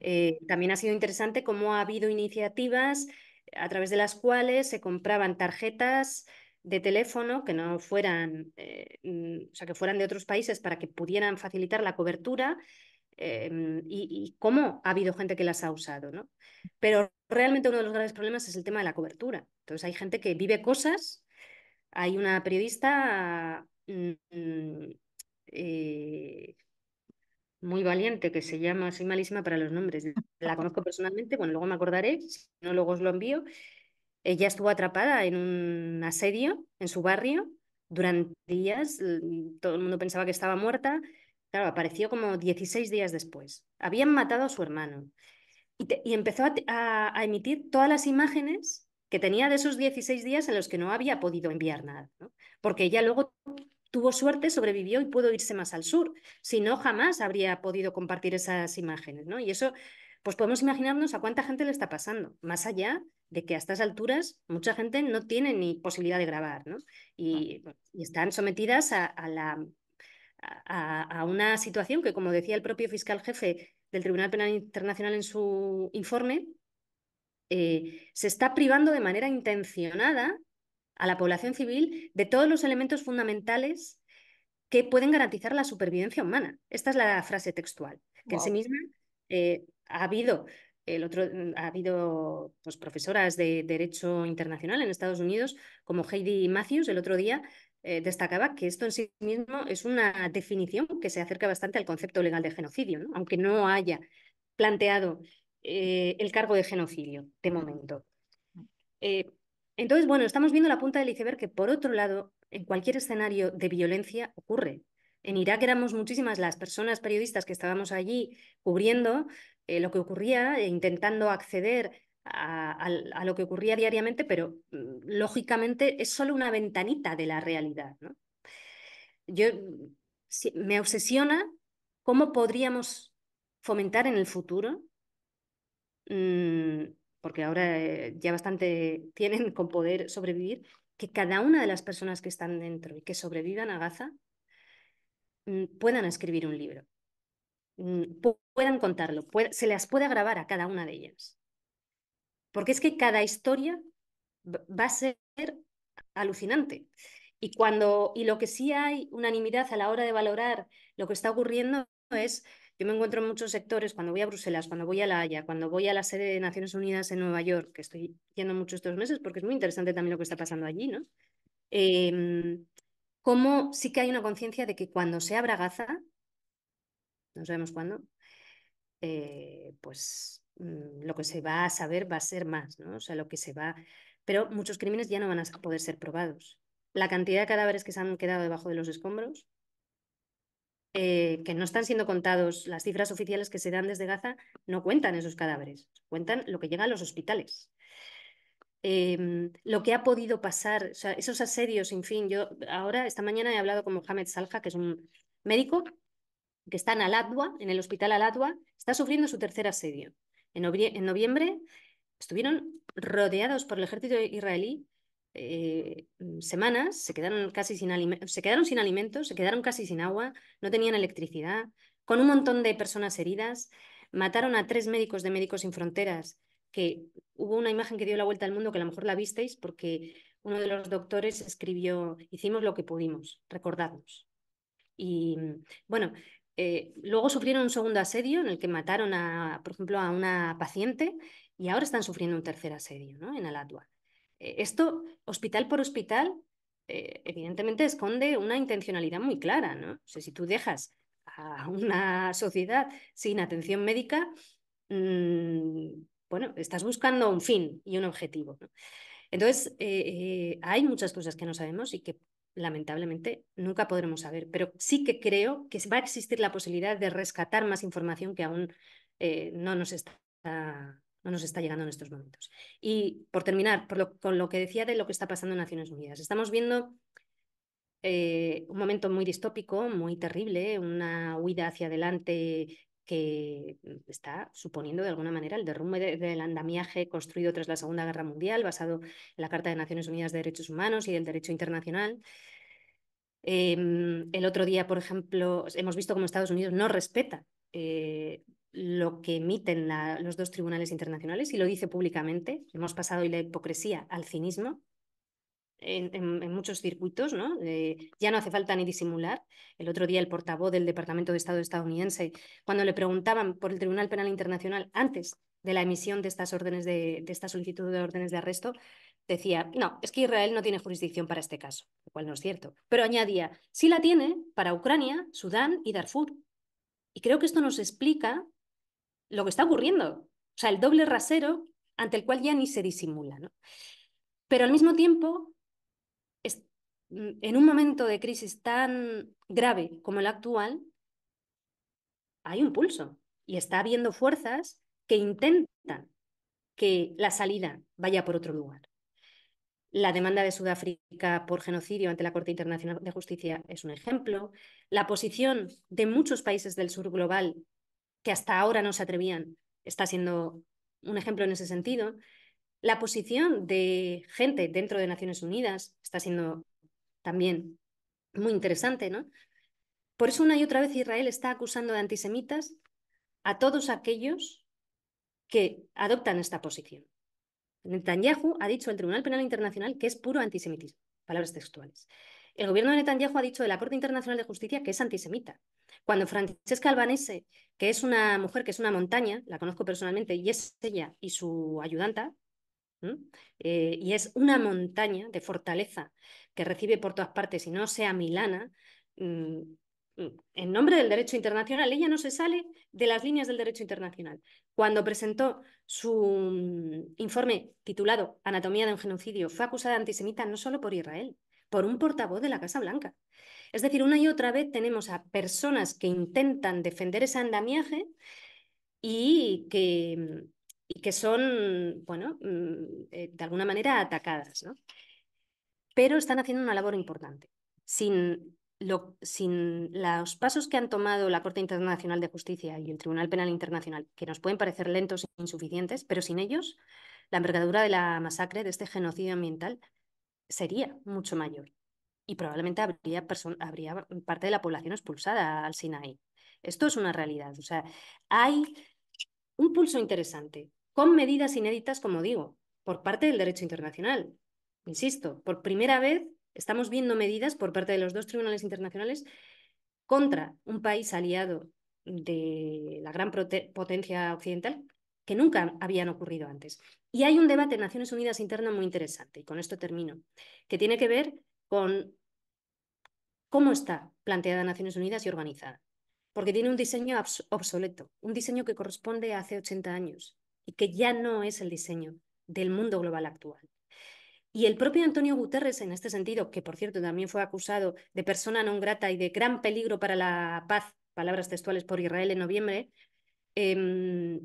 Eh, también ha sido interesante cómo ha habido iniciativas a través de las cuales se compraban tarjetas de teléfono que no fueran, eh, mm, o sea, que fueran de otros países para que pudieran facilitar la cobertura em, y, y, cómo ha habido gente que las ha usado, ¿no? Pero realmente uno de los grandes problemas es el tema de la cobertura. Entonces hay gente que vive cosas hay una periodista mm, mm, eh, muy valiente que se llama, soy malísima para los nombres, la conozco personalmente, bueno, luego me acordaré, si no, luego os lo envío. Ella estuvo atrapada en un asedio en su barrio durante días, mm, todo el mundo pensaba que estaba muerta, claro, apareció como 16 días después. Habían matado a su hermano y, empezó a, emitir todas las imágenes que tenía de esos 16 días en los que no había podido enviar nada, porque ella luego tuvo suerte, sobrevivió y pudo irse más al sur, si no jamás habría podido compartir esas imágenes, ¿no? Y eso, pues podemos imaginarnos a cuánta gente le está pasando, más allá de que a estas alturas mucha gente no tiene ni posibilidad de grabar, Y, están sometidas a, la a, una situación que, como decía el propio fiscal jefe del Tribunal Penal Internacional en su informe, eh, se está privando de manera intencionada a la población civil de todos los elementos fundamentales que pueden garantizar la supervivencia humana. Esta es la frase textual, que en sí misma eh, ha habido el otro mm, ha habido pues, profesoras de derecho internacional en Estados Unidos como Heidi Matthews el otro día eh, destacaba que esto en sí mismo es una definición que se acerca bastante al concepto legal de genocidio, aunque no haya planteado eh, el cargo de genocidio, de momento. Eh, entonces, bueno, estamos viendo la punta del iceberg que, por otro lado, en cualquier escenario de violencia ocurre. En Irak éramos muchísimas las personas periodistas que estábamos allí cubriendo eh, lo que ocurría, e intentando acceder a, lo que ocurría diariamente, pero mm, lógicamente es solo una ventanita de la realidad. Yo me obsesiona cómo podríamos fomentar en el futuro Mm, porque ahora eh, ya bastante tienen con poder sobrevivir, que cada una de las personas que están dentro y que sobrevivan a Gaza mm, puedan escribir un libro, mm, puedan contarlo, se las puede grabar a cada una de ellas. Porque es que cada historia va a ser alucinante. Y, cuando, y lo que sí hay unanimidad a la hora de valorar lo que está ocurriendo es yo me encuentro en muchos sectores, cuando voy a Bruselas, cuando voy a La Haya, cuando voy a la sede de Naciones Unidas en Nueva York, que estoy yendo mucho estos meses porque es muy interesante también lo que está pasando allí, ¿no? Em, cómo sí que hay una conciencia de que cuando se abra Gaza, no sabemos cuándo, eh, pues mm, lo que se va a saber va a ser más, ¿no? O sea, lo que se va... Pero muchos crímenes ya no van a poder ser probados. La cantidad de cadáveres que se han quedado debajo de los escombros, eh, que no están siendo contados, las cifras oficiales que se dan desde Gaza no cuentan esos cadáveres, cuentan lo que llega a los hospitales. Em, lo que ha podido pasar, esos asedios, en fin, yo ahora, esta mañana he hablado con Mohamed Salja, que es un médico que está en al en el hospital Al-Adwa, está sufriendo su tercer asedio. en noviembre estuvieron rodeados por el ejército israelí eh, mm, semanas se quedaron casi sin se quedaron sin alimentos, se quedaron casi sin agua, no tenían electricidad, con un montón de personas heridas, mataron a tres médicos de Médicos Sin Fronteras, que hubo una imagen que dio la vuelta al mundo que a lo mejor la visteis porque uno de los doctores escribió, hicimos lo que pudimos, recordadnos. Y mm, bueno, eh, luego sufrieron un segundo asedio en el que mataron, a, por ejemplo, a una paciente y ahora están sufriendo un tercer asedio ¿no? en Alatua. Eh, esto, hospital por hospital, eh, evidentemente esconde una intencionalidad muy clara, ¿no? si tú dejas a una sociedad sin atención médica, mm, bueno, estás buscando un fin y un objetivo. Entonces, eh, hay muchas cosas que no sabemos y que lamentablemente nunca podremos saber, pero sí que creo que va a existir la posibilidad de rescatar más información que aún no nos está no nos está llegando en estos momentos. Y por terminar, con lo que decía de lo que está pasando en Naciones Unidas. Estamos viendo eh, un momento muy distópico, muy terrible, una huida hacia adelante que está suponiendo de alguna manera el derrumbe del andamiaje construido tras la Segunda Guerra Mundial, basado en la Carta de Naciones Unidas de Derechos Humanos y del Derecho Internacional. Em, el otro día, por ejemplo, hemos visto cómo Estados Unidos no respeta eh, lo que emiten los dos tribunales internacionales y lo dice públicamente. Hemos pasado de la hipocresía al cinismo en, muchos circuitos, ¿no? Eh, ya no hace falta ni disimular. El otro día el portavoz del Departamento de Estado estadounidense, cuando le preguntaban por el Tribunal Penal Internacional antes de la emisión de estas órdenes de, de esta solicitud de órdenes de arresto, decía, no, es que Israel no tiene jurisdicción para este caso, lo cual no es cierto. Pero añadía, sí la tiene para Ucrania, Sudán y Darfur. Y creo que esto nos explica lo que está ocurriendo. O sea, el doble rasero ante el cual ya ni se disimula. Pero al mismo tiempo, mm, en un momento de crisis tan grave como el actual, hay un pulso y está habiendo fuerzas que intentan que la salida vaya por otro lugar. La demanda de Sudáfrica por genocidio ante la Corte Internacional de Justicia es un ejemplo. La posición de muchos países del sur global que hasta ahora no se atrevían, está siendo un ejemplo en ese sentido. La posición de gente dentro de Naciones Unidas está siendo también muy interesante, Por eso una y otra vez Israel está acusando de antisemitas a todos aquellos que adoptan esta posición. Netanyahu ha dicho al Tribunal Penal Internacional que es puro antisemitismo, palabras textuales. El gobierno de Netanyahu ha dicho de la Corte Internacional de Justicia que es antisemita. Cuando Francesca Albanese, que es una mujer que es una montaña, la conozco personalmente, y es ella y su ayudanta, eh, y es una montaña de fortaleza que recibe por todas partes y no sea milana, mm, mm, en nombre del derecho internacional, ella no se sale de las líneas del derecho internacional. Cuando presentó su mm, informe titulado Anatomía de un genocidio, fue acusada de antisemita no solo por Israel, por un portavoz de la Casa Blanca. Es decir, una y otra vez tenemos a personas que intentan defender ese andamiaje y que, que son, bueno, mm, eh, de alguna manera atacadas, ¿no? Pero están haciendo una labor importante. Sin, lo, sin los pasos que han tomado la Corte Internacional de Justicia y el Tribunal Penal Internacional, que nos pueden parecer lentos e insuficientes, pero sin ellos, la envergadura de la masacre, de este genocidio ambiental, sería mucho mayor y probablemente habría, habría parte de la población expulsada al Sinaí. Esto es una realidad. O sea, hay un pulso interesante con medidas inéditas, como digo, por parte del derecho internacional. Insisto, por primera vez estamos viendo medidas por parte de los dos tribunales internacionales contra un país aliado de la gran potencia occidental, que nunca habían ocurrido antes. Y hay un debate en Naciones Unidas interna muy interesante, y con esto termino, que tiene que ver con cómo está planteada Naciones Unidas y organizada. Porque tiene un diseño obsoleto, un diseño que corresponde a hace 80 años y que ya no es el diseño del mundo global actual. Y el propio Antonio Guterres, en este sentido, que por cierto también fue acusado de persona non grata y de gran peligro para la paz, palabras textuales por Israel en noviembre, em,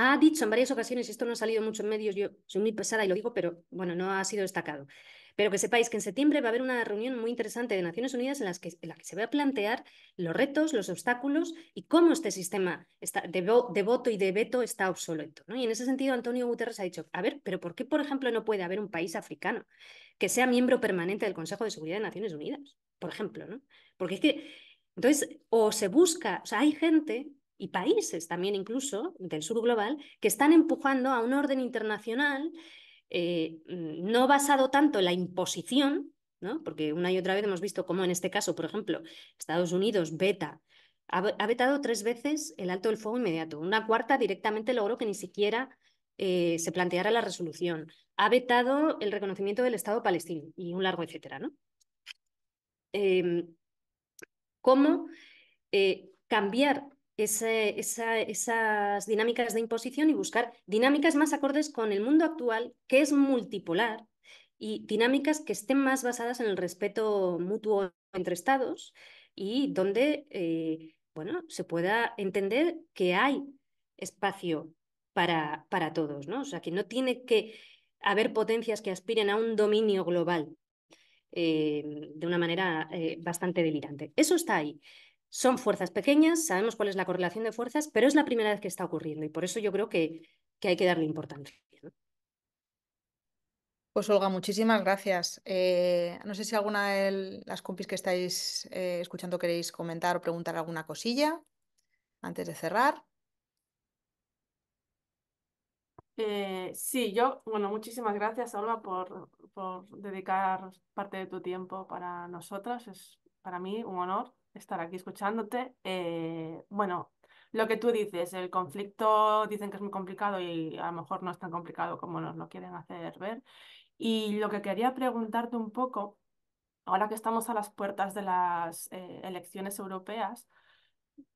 ha dicho en varias ocasiones, y esto no ha salido mucho en medios, yo soy muy pesada y lo digo, pero bueno, no ha sido destacado. Pero que sepáis que en septiembre va a haber una reunión muy interesante de Naciones Unidas en, la que se va a plantear los retos, los obstáculos y cómo este sistema está, de, voto y de veto está obsoleto. ¿no? Y en ese sentido, Antonio Guterres ha dicho, a ver, pero ¿por qué, por ejemplo, no puede haber un país africano que sea miembro permanente del Consejo de Seguridad de Naciones Unidas? Por ejemplo, ¿no? Porque es que, entonces, o se busca, o sea, hay gente y países también incluso del sur global que están empujando a un orden internacional eh, mm, no basado tanto en la imposición, ¿no? porque una y otra vez hemos visto cómo en este caso, por ejemplo, Estados Unidos beta ha, vetado tres veces el alto del fuego inmediato, una cuarta directamente logró que ni siquiera eh, se planteara la resolución, ha vetado el reconocimiento del Estado palestino y un largo etcétera. ¿no? Em, ¿Cómo eh, cambiar esas dinámicas de imposición y buscar dinámicas más acordes con el mundo actual, que es multipolar, y dinámicas que estén más basadas en el respeto mutuo entre estados y donde eh, bueno, se pueda entender que hay espacio para, para todos, O sea, que no tiene que haber potencias que aspiren a un dominio global eh, de una manera eh, bastante delirante. Eso está ahí. Son fuerzas pequeñas, sabemos cuál es la correlación de fuerzas, pero es la primera vez que está ocurriendo y por eso yo creo que, que hay que darle importancia. Pues Olga, muchísimas gracias. Eh, no sé si alguna de las compis que estáis eh, escuchando queréis comentar o preguntar alguna cosilla antes de cerrar. Eh, sí, yo, bueno, muchísimas gracias, Olga, por, por, dedicar parte de tu tiempo para nosotras. Es para mí un honor estar aquí escuchándote. Eh, bueno, lo que tú dices, el conflicto dicen que es muy complicado y a lo mejor no es tan complicado como nos lo quieren hacer ver. Y lo que quería preguntarte un poco, ahora que estamos a las puertas de las eh, elecciones europeas,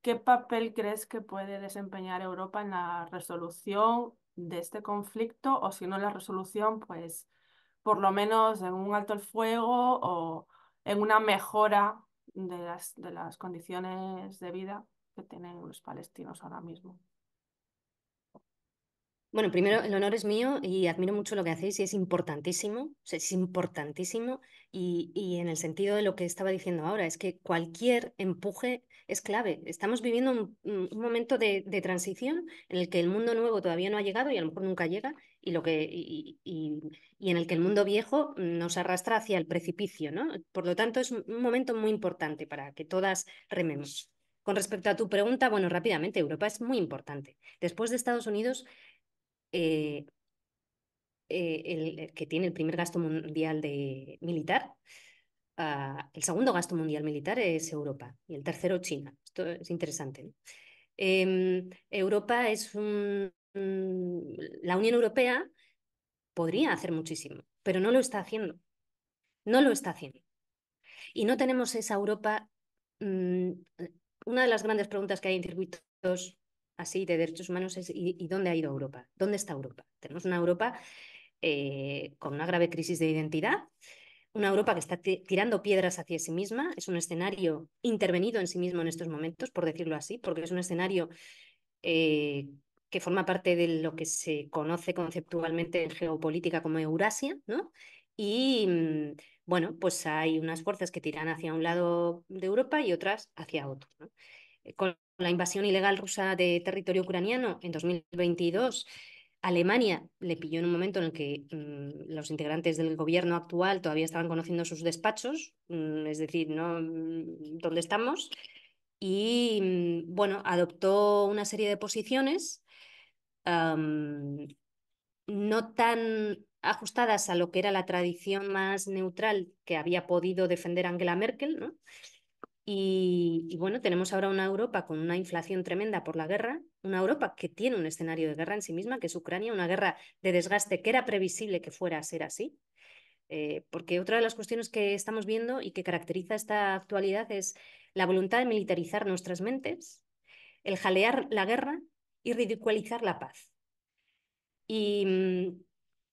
¿qué papel crees que puede desempeñar Europa en la resolución de este conflicto? O si no en la resolución, pues por lo menos en un alto el fuego o en una mejora de las, de las condiciones de vida que tienen los palestinos ahora mismo. Bueno, primero el honor es mío y admiro mucho lo que hacéis y es importantísimo, es importantísimo y, en el sentido de lo que estaba diciendo ahora, es que cualquier empuje es clave. Estamos viviendo un, momento de, de, transición en el que el mundo nuevo todavía no ha llegado y a lo mejor nunca llega y, lo que, y, en el que el mundo viejo nos arrastra hacia el precipicio. ¿no? Por lo tanto, es un momento muy importante para que todas rememos. Con respecto a tu pregunta, bueno, rápidamente, Europa es muy importante. Después de Estados Unidos, eh, eh, el, que tiene el primer gasto mundial de, militar, ah, el segundo gasto mundial militar es Europa y el tercero China. Esto es interesante. Em, Europa es un, Mm, la Unión Europea podría hacer muchísimo, pero no lo está haciendo. No lo está haciendo. Y no tenemos esa Europa. Mm, una de las grandes preguntas que hay en circuitos así de derechos humanos es ¿y, dónde ha ido Europa? ¿Dónde está Europa? Tenemos una Europa eh, con una grave crisis de identidad, una Europa que está tirando piedras hacia sí misma, es un escenario intervenido en sí mismo en estos momentos, por decirlo así, porque es un escenario eh, que forma parte de lo que se conoce conceptualmente en geopolítica como Eurasia, ¿no? Y mm, bueno, pues hay unas fuerzas que tiran hacia un lado de Europa y otras hacia otro. Eh, con la invasión ilegal rusa de territorio ucraniano en 2022, Alemania le pilló en un momento en el que mm, los integrantes del gobierno actual todavía estaban conociendo sus despachos, mm, es decir, ¿no? ¿dónde estamos? Y bueno, adoptó una serie de posiciones no tan ajustadas a lo que era la tradición más neutral que había podido defender Angela Merkel, ¿no? Y, bueno, tenemos ahora una Europa con una inflación tremenda por la guerra, una Europa que tiene un escenario de guerra en sí misma, que es Ucrania, una guerra de desgaste que era previsible que fuera a ser así. Eh, porque otra de las cuestiones que estamos viendo y que caracteriza esta actualidad es la voluntad de militarizar nuestras mentes, el jalear la guerra y ridiculizar la paz. Y mm,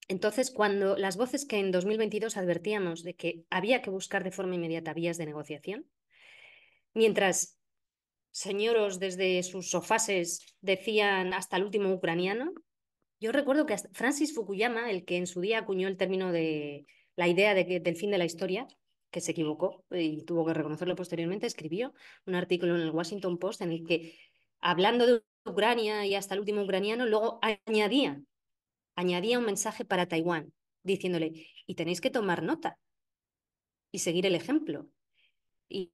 entonces, cuando las voces que en 2022 advertíamos de que había que buscar de forma inmediata vías de negociación, mientras señoros desde sus sofases decían hasta el último ucraniano, yo recuerdo que Francis Fukuyama, el que en su día acuñó el término de la idea de del fin de la historia, que se equivocó y tuvo que reconocerlo posteriormente, escribió un artículo en el Washington Post en el que, hablando de Ucrania y hasta el último ucraniano, luego añadían, añadía un mensaje para Taiwán, diciéndole, y tenéis que tomar nota y seguir el ejemplo. Y,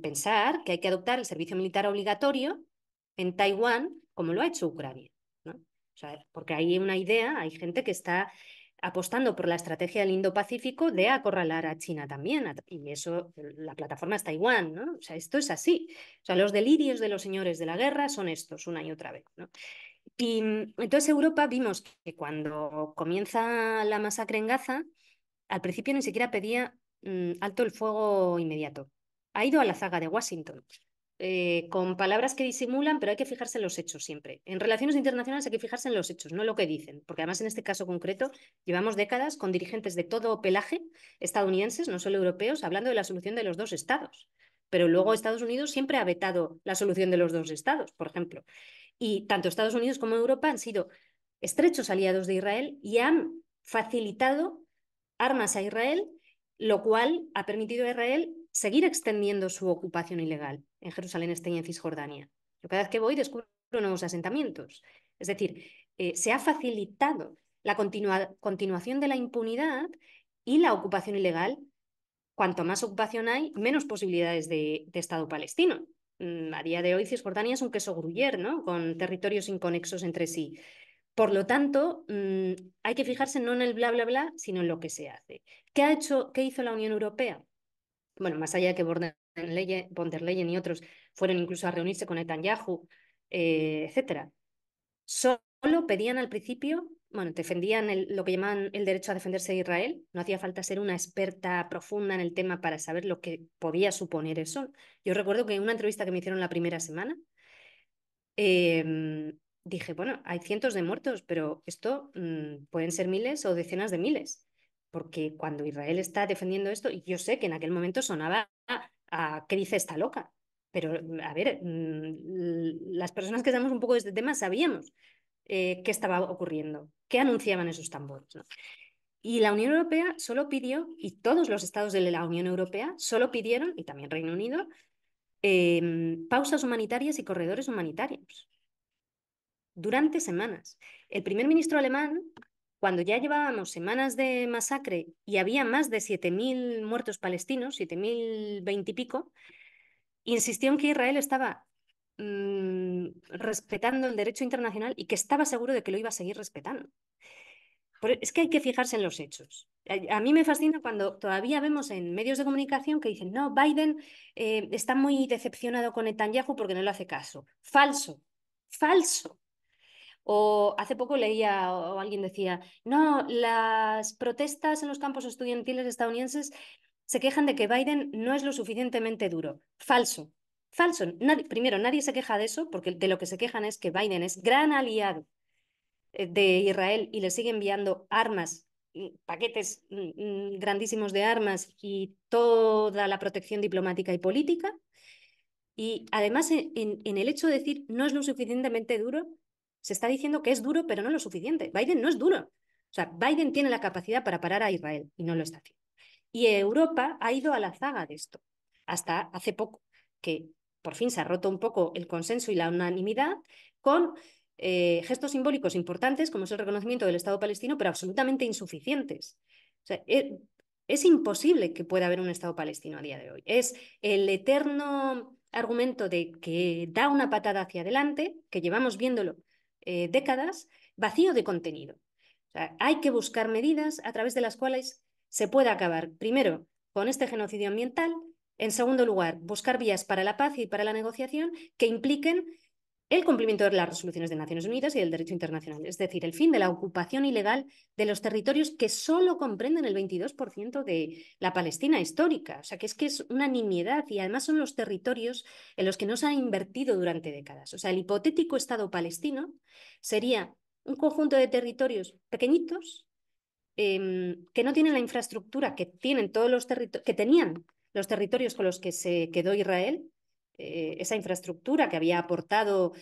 pensar que hay que adoptar el servicio militar obligatorio en Taiwán como lo ha hecho Ucrania. ¿no? porque hay una idea, hay gente que está apostando por la estrategia del Indo-Pacífico de acorralar a China también. Y eso, la plataforma es Taiwán, ¿no? O sea, esto es así. O sea, los delirios de los señores de la guerra son estos una y otra vez, ¿no? Y mm, entonces Europa vimos que cuando comienza la masacre en Gaza, al principio ni siquiera pedía mm, alto el fuego inmediato. Ha ido a la zaga de Washington. Eh, con palabras que disimulan, pero hay que fijarse en los hechos siempre. En relaciones internacionales hay que fijarse en los hechos, no en lo que dicen, porque además en este caso concreto llevamos décadas con dirigentes de todo pelaje, estadounidenses, no solo europeos, hablando de la solución de los dos estados. Pero luego mm. Estados Unidos siempre ha vetado la solución de los dos estados, por ejemplo. Y tanto Estados Unidos como Europa han sido estrechos aliados de Israel y han facilitado armas a Israel, lo cual ha permitido a Israel seguir extendiendo su ocupación ilegal en Jerusalén Este y en Cisjordania. Yo cada vez que voy descubro nuevos asentamientos. Es decir, eh, se ha facilitado la continuación de la impunidad y la ocupación ilegal. Cuanto más ocupación hay, menos posibilidades de, Estado palestino. Mm, a día de hoy, Cisjordania es un queso gruyer, ¿no? Con territorios inconexos entre sí. Por lo tanto, mm, hay que fijarse no en el bla, bla, bla, sino en lo que se hace. ¿Qué, ha hecho, ¿Qué hizo la Unión Europea? bueno, más allá de que von Leyen y otros fueron incluso a reunirse con Netanyahu, Yahu, eh, etcétera, solo pedían al principio, bueno, defendían lo que llamaban el derecho a defenderse de Israel, no hacía falta ser una experta profunda en el tema para saber lo que podía suponer eso. Yo recuerdo que en una entrevista que me hicieron la primera semana, em, dije, bueno, hay cientos de muertos, pero esto mm, pueden ser miles o decenas de miles porque cuando Israel está defendiendo esto, y yo sé que en aquel momento sonaba a ¿qué dice está loca, pero mm, a ver, mm, las personas que sabemos un poco de este tema sabíamos eh, qué estaba ocurriendo, qué anunciaban esos tambores. Y la Unión Europea solo pidió, y todos los estados de la Unión Europea solo pidieron, y también Reino Unido, em, pausas humanitarias y corredores humanitarios durante semanas. El primer ministro alemán cuando ya llevábamos semanas de masacre y había más de 7.000 muertos palestinos, 7.020 y pico, insistió en que Israel estaba mm, respetando el derecho internacional y que estaba seguro de que lo iba a seguir respetando. E, es que hay que fijarse en los hechos. A, mí me fascina cuando todavía vemos en medios de comunicación que dicen, no, Biden eh, está muy decepcionado con Netanyahu porque no le hace caso. Falso, falso. O hace poco leía o alguien decía, no, las protestas en los campos estudiantiles estadounidenses se quejan de que Biden no es lo suficientemente duro. Falso. Falso. primero, nadie se queja de eso porque de lo que se quejan es que Biden es gran aliado eh, de Israel y le sigue enviando armas, mm, paquetes mm, mm, grandísimos de armas y toda la protección diplomática y política. Y además en el hecho de decir no es lo suficientemente duro, se está diciendo que es duro, pero no lo suficiente. Biden no es duro. O sea, Biden tiene la capacidad para parar a Israel y no lo está haciendo. Y Europa ha ido a la zaga de esto, hasta hace poco, que por fin se ha roto un poco el consenso y la unanimidad con eh, gestos simbólicos importantes, como es el reconocimiento del Estado palestino, pero absolutamente insuficientes. Eh, es imposible que pueda haber un Estado palestino a día de hoy. Es el eterno argumento de que da una patada hacia adelante, que llevamos viéndolo eh, décadas vacío de contenido. hay que buscar medidas a través de las cuales se pueda acabar, primero, con este genocidio ambiental, en segundo lugar, buscar vías para la paz y para la negociación que impliquen el cumplimiento de las resoluciones de Naciones Unidas y del derecho internacional, es decir, el fin de la ocupación ilegal de los territorios que solo comprenden el 22% de la Palestina histórica. O sea, que es que es una nimiedad y además son los territorios en los que no se ha invertido durante décadas. O sea, el hipotético Estado palestino sería un conjunto de territorios pequeñitos em, que no tienen la infraestructura que, tienen todos los que tenían los territorios con los que se quedó Israel eh, esa infraestructura que había aportado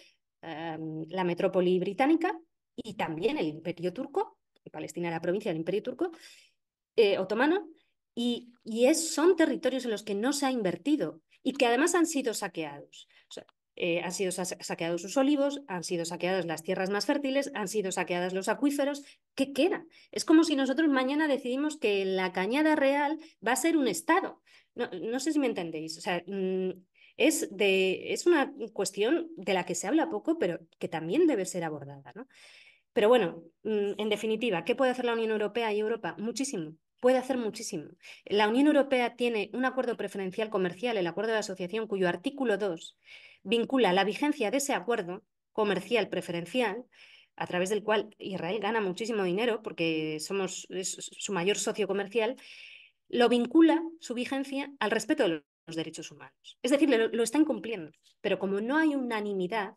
em, la metrópoli británica y también el imperio turco, Palestina era provincia del imperio turco, eh, otomano, y, y es, son territorios en los que no se ha invertido y que además han sido saqueados. Eh, han sido saqueados sus olivos, han sido saqueadas las tierras más fértiles, han sido saqueadas los acuíferos. ¿Qué queda? Es como si nosotros mañana decidimos que la cañada real va a ser un estado. No, no sé si me entendéis. O sea, mm, es, de, es una cuestión de la que se habla poco, pero que también debe ser abordada. Pero bueno, mm, en definitiva, ¿qué puede hacer la Unión Europea y Europa? Muchísimo puede hacer muchísimo. La Unión Europea tiene un acuerdo preferencial comercial, el acuerdo de asociación, cuyo artículo 2 vincula la vigencia de ese acuerdo comercial preferencial, a través del cual Israel gana muchísimo dinero porque somos su mayor socio comercial, lo vincula su vigencia al respeto de los derechos humanos. Es decir, lo, está están cumpliendo, pero como no hay unanimidad,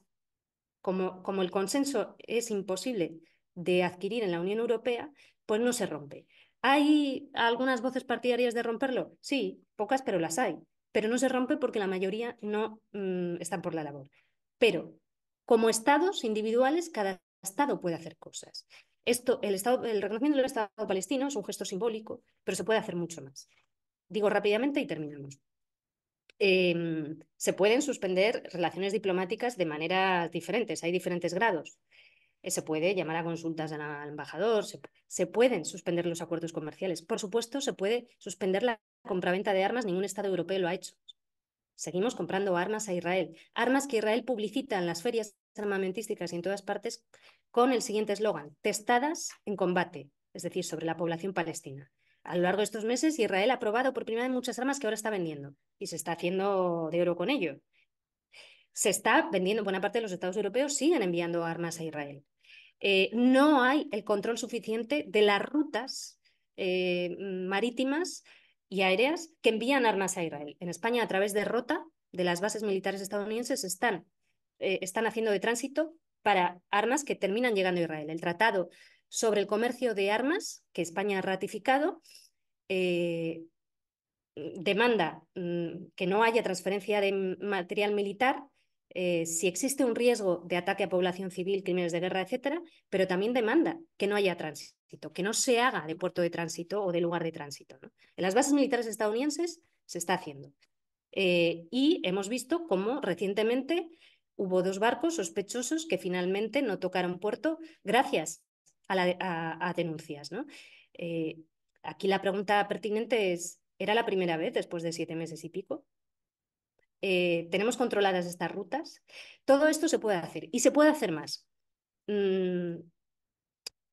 como, como el consenso es imposible de adquirir en la Unión Europea, pues no se rompe. ¿Hay algunas voces partidarias de romperlo? Sí, pocas, pero las hay. Pero no se rompe porque la mayoría no mm, están por la labor. Pero como estados individuales, cada estado puede hacer cosas. Esto, el, estado, el reconocimiento del Estado palestino es un gesto simbólico, pero se puede hacer mucho más. Digo rápidamente y terminamos. Em, se pueden suspender relaciones diplomáticas de maneras diferentes, hay diferentes grados. Eh, se puede llamar a consultas al embajador, se, se, pueden suspender los acuerdos comerciales. Por supuesto, se puede suspender la compraventa de armas, ningún Estado europeo lo ha hecho. Seguimos comprando armas a Israel, armas que Israel publicita en las ferias armamentísticas y en todas partes con el siguiente eslogan, testadas en combate, es decir, sobre la población palestina a lo largo de estos meses Israel ha probado por primera vez muchas armas que ahora está vendiendo y se está haciendo de oro con ello. Se está vendiendo, buena parte de los estados europeos siguen enviando armas a Israel. Eh, no hay el control suficiente de las rutas eh, marítimas y aéreas que envían armas a Israel. En España, a través de Rota, de las bases militares estadounidenses, están, eh, están haciendo de tránsito para armas que terminan llegando a Israel. El tratado sobre el comercio de armas que España ha ratificado. Eh, demanda mm, que no haya transferencia de material militar eh, si existe un riesgo de ataque a población civil, crímenes de guerra, etcétera, pero también demanda que no haya tránsito, que no se haga de puerto de tránsito o de lugar de tránsito. En las bases militares estadounidenses se está haciendo. Eh, y hemos visto cómo recientemente hubo dos barcos sospechosos que finalmente no tocaron puerto gracias a, denuncias. ¿no? Eh, aquí la pregunta pertinente es, ¿era la primera vez después de siete meses y pico? Eh, ¿Tenemos controladas estas rutas? Todo esto se puede hacer y se puede hacer más. Mm,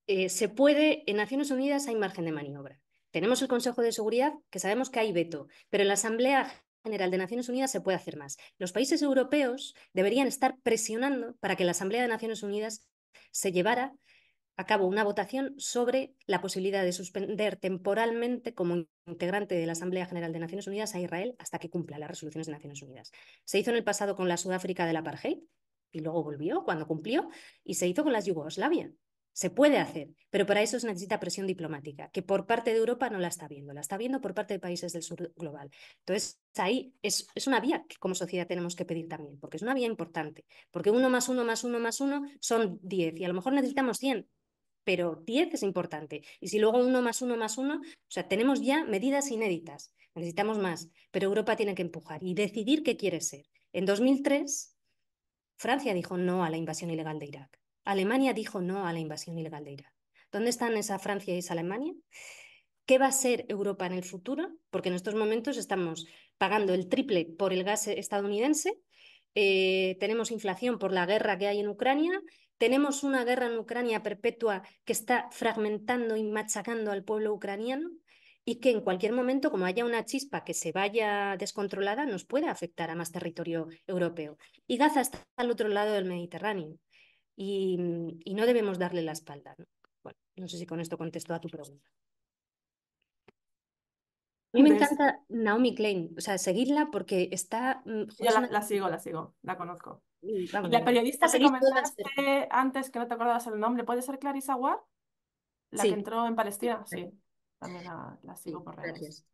eh, se puede, en Naciones Unidas hay margen de maniobra. Tenemos el Consejo de Seguridad, que sabemos que hay veto, pero en la Asamblea General de Naciones Unidas se puede hacer más. Los países europeos deberían estar presionando para que la Asamblea de Naciones Unidas se llevara a cabo una votación sobre la posibilidad de suspender temporalmente como integrante de la Asamblea General de Naciones Unidas a Israel hasta que cumpla las resoluciones de Naciones Unidas. Se hizo en el pasado con la Sudáfrica de la apartheid y luego volvió cuando cumplió y se hizo con las Yugoslavia. Se puede hacer, pero para eso se necesita presión diplomática, que por parte de Europa no la está viendo, la está viendo por parte de países del sur global. Entonces, ahí es, es, una vía que como sociedad tenemos que pedir también, porque es una vía importante, porque uno más uno más uno más uno son diez y a lo mejor necesitamos cien pero 10 es importante. Y si luego uno más uno más uno, o sea, tenemos ya medidas inéditas, necesitamos más, pero Europa tiene que empujar y decidir qué quiere ser. En 2003, Francia dijo no a la invasión ilegal de Irak. Alemania dijo no a la invasión ilegal de Irak. ¿Dónde están esa Francia y esa Alemania? ¿Qué va a ser Europa en el futuro? Porque en estos momentos estamos pagando el triple por el gas estadounidense, eh, tenemos inflación por la guerra que hay en Ucrania tenemos una guerra en Ucrania perpetua que está fragmentando y machacando al pueblo ucraniano y que en cualquier momento, como haya una chispa que se vaya descontrolada, nos puede afectar a más territorio europeo. Y Gaza está al otro lado del Mediterráneo y, no debemos darle la espalda. ¿no? Bueno, no sé si con esto contesto a tu pregunta. A mí me encanta Naomi Klein, o sea, seguirla porque está... Mm, Yo la sigo, la sigo, la conozco la periodista que comentaste antes, que no te acordabas el nombre, ¿puede ser Clarissa Aguar? La que entró en Palestina, sí. También la, sigo por redes.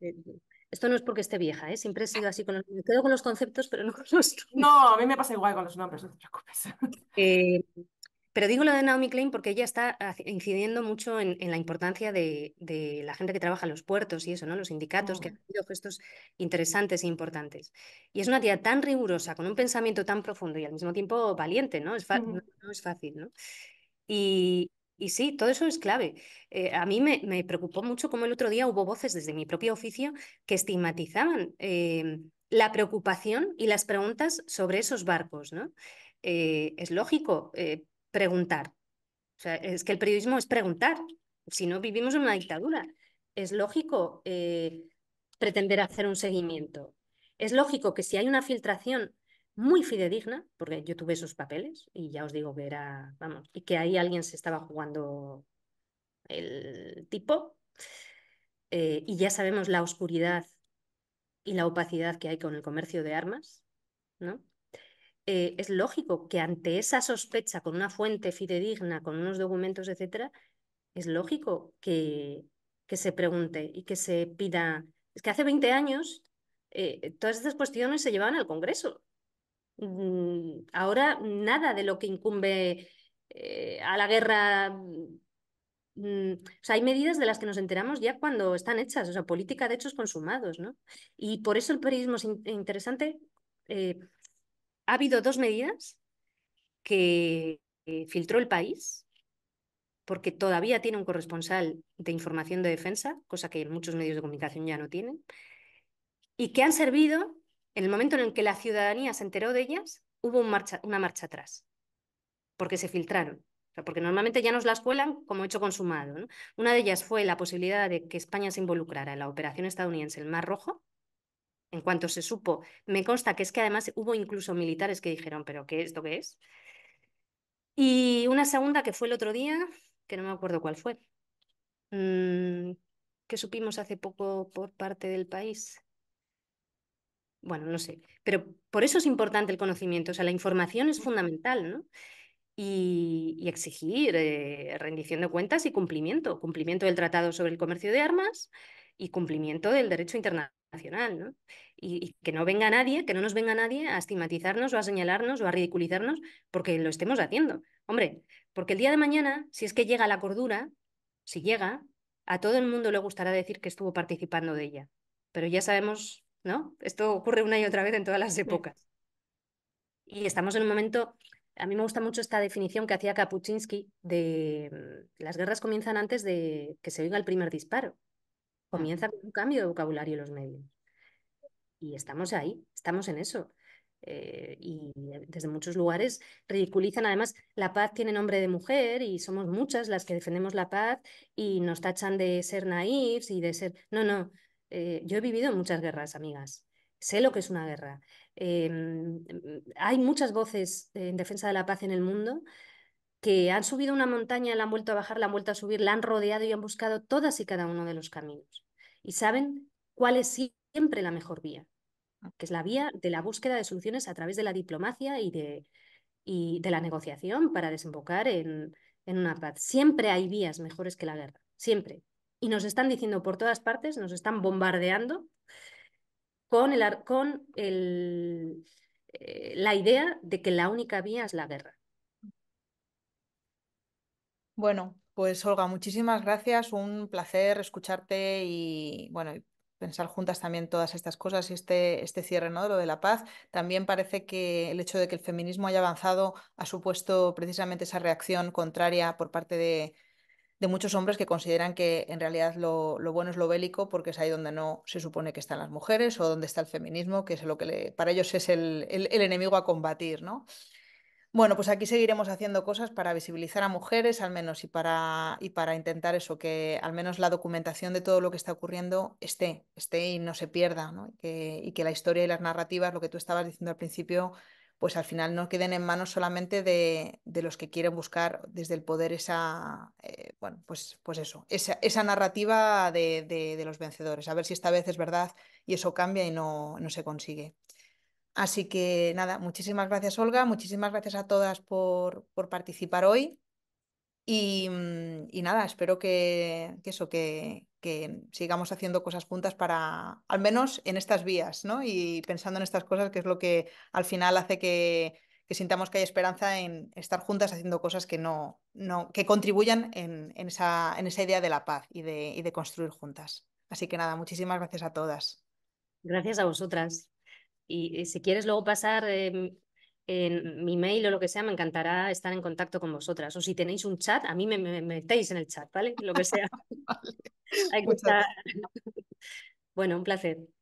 Esto no es porque esté vieja, ¿eh? siempre he sido así con los quedo con los conceptos, pero no con los No, a mí me pasa igual con los nombres, no te preocupes. Eh, pero digo lo de Naomi Klein porque ella está incidiendo mucho en, la importancia de, la gente que trabaja en los puertos y eso, ¿no? Los sindicatos que han tenido gestos interesantes e importantes. Y es una tía tan rigurosa, con un pensamiento tan profundo y al mismo tiempo valiente, ¿no? Es no, es fácil, ¿no? Y, y, sí, todo eso es clave. Eh, a mí me, preocupó mucho cómo el otro día hubo voces desde mi propio oficio que estigmatizaban eh, la preocupación y las preguntas sobre esos barcos, ¿no? Eh, es lógico, preguntar. O sea, es que el periodismo es preguntar. Si no, vivimos en una dictadura. Es lógico eh, pretender hacer un seguimiento. Es lógico que si hay una filtración muy fidedigna, porque yo tuve esos papeles y ya os digo que era, vamos, y que ahí alguien se estaba jugando el tipo, eh, y ya sabemos la oscuridad y la opacidad que hay con el comercio de armas, ¿no? Eh, es lógico que ante esa sospecha, con una fuente fidedigna, con unos documentos, etcétera, es lógico que, que se pregunte y que se pida. Es que hace 20 años eh, todas estas cuestiones se llevaban al Congreso. Mm, ahora nada de lo que incumbe eh, a la guerra. Mm, mm, o sea, hay medidas de las que nos enteramos ya cuando están hechas, o sea, política de hechos consumados, ¿no? Y por eso el periodismo es interesante ha habido dos medidas que filtró el país, porque todavía tiene un corresponsal de información de defensa, cosa que muchos medios de comunicación ya no tienen, y que han servido, en el momento en el que la ciudadanía se enteró de ellas, hubo una marcha atrás, porque se filtraron. porque normalmente ya nos las cuelan como hecho consumado. Una de ellas fue la posibilidad de que España se involucrara en la operación estadounidense, el Mar Rojo, en cuanto se supo. Me consta que es que además hubo incluso militares que dijeron, pero ¿qué es esto que es? Y una segunda que fue el otro día, que no me acuerdo cuál fue, mm, que supimos hace poco por parte del país. Bueno, no sé, pero por eso es importante el conocimiento, o sea, la información es fundamental, ¿no? Y, exigir eh, rendición de cuentas y cumplimiento, cumplimiento del Tratado sobre el Comercio de Armas y cumplimiento del derecho internacional nacional, ¿no? Y, que no venga nadie, que no nos venga nadie a estigmatizarnos o a señalarnos o a ridiculizarnos porque lo estemos haciendo. Hombre, porque el día de mañana, si es que llega la cordura, si llega, a todo el mundo le gustará decir que estuvo participando de ella. Pero ya sabemos, ¿no? Esto ocurre una y otra vez en todas las épocas. Y estamos en un momento a mí me gusta mucho esta definición que hacía Kapuczynski de mm, las guerras comienzan antes de que se oiga el primer disparo. Ah. Comienza con un cambio de vocabulario en los medios. Y estamos ahí, estamos en eso. Eh, y desde muchos lugares ridiculizan además la paz tiene nombre de mujer y somos muchas las que defendemos la paz y nos tachan de ser naives y de ser no no eh, yo he vivido muchas guerras amigas sé lo que es una guerra em, hay muchas voces en defensa de la paz en el mundo que han subido una montaña, la han vuelto a bajar, la han vuelto a subir, la han rodeado y han buscado todas y cada uno de los caminos. Y saben cuál es siempre la mejor vía, que es la vía de la búsqueda de soluciones a través de la diplomacia y de, y de la negociación para desembocar en, una paz. Siempre hay vías mejores que la guerra, siempre. Y nos están diciendo por todas partes, nos están bombardeando con, el, con el, eh, la idea de que la única vía es la guerra. Bueno, pues Olga, muchísimas gracias. Un placer escucharte y bueno, pensar juntas también todas estas cosas y este, este cierre, ¿no? De lo de la paz. También parece que el hecho de que el feminismo haya avanzado ha supuesto precisamente esa reacción contraria por parte de, muchos hombres que consideran que en realidad lo, bueno es lo bélico porque es ahí donde no se supone que están las mujeres o donde está el feminismo, que es lo que para ellos es el, el enemigo a combatir, ¿no? Bueno, pues aquí seguiremos haciendo cosas para visibilizar a mujeres, al menos, y para, y para intentar eso, que al menos la documentación de todo lo que está ocurriendo esté, esté y no se pierda, ¿no? Y, que, la historia y las narrativas, lo que tú estabas diciendo al principio, pues al final no queden en manos solamente de, de los que quieren buscar desde el poder esa, eh, bueno, pues, pues eso, esa, esa narrativa de, de, de, los vencedores. A ver si esta vez es verdad y eso cambia y no, no se consigue. Así que nada, muchísimas gracias Olga, muchísimas gracias a todas por, participar hoy. Y, mm, nada, espero que, eso, que, que, sigamos haciendo cosas juntas para, al menos en estas vías, ¿no? Y pensando en estas cosas, que es lo que al final hace que, que sintamos que hay esperanza en estar juntas haciendo cosas que no, no que contribuyan en, esa, en, esa, idea de la paz y de, y de construir juntas. Así que nada, muchísimas gracias a todas. Gracias a vosotras y, si quieres luego pasar em, en mi mail o lo que sea, me encantará estar en contacto con vosotras. O si tenéis un chat, a mí me, metéis en el chat, ¿vale? Lo que sea. bueno, un placer.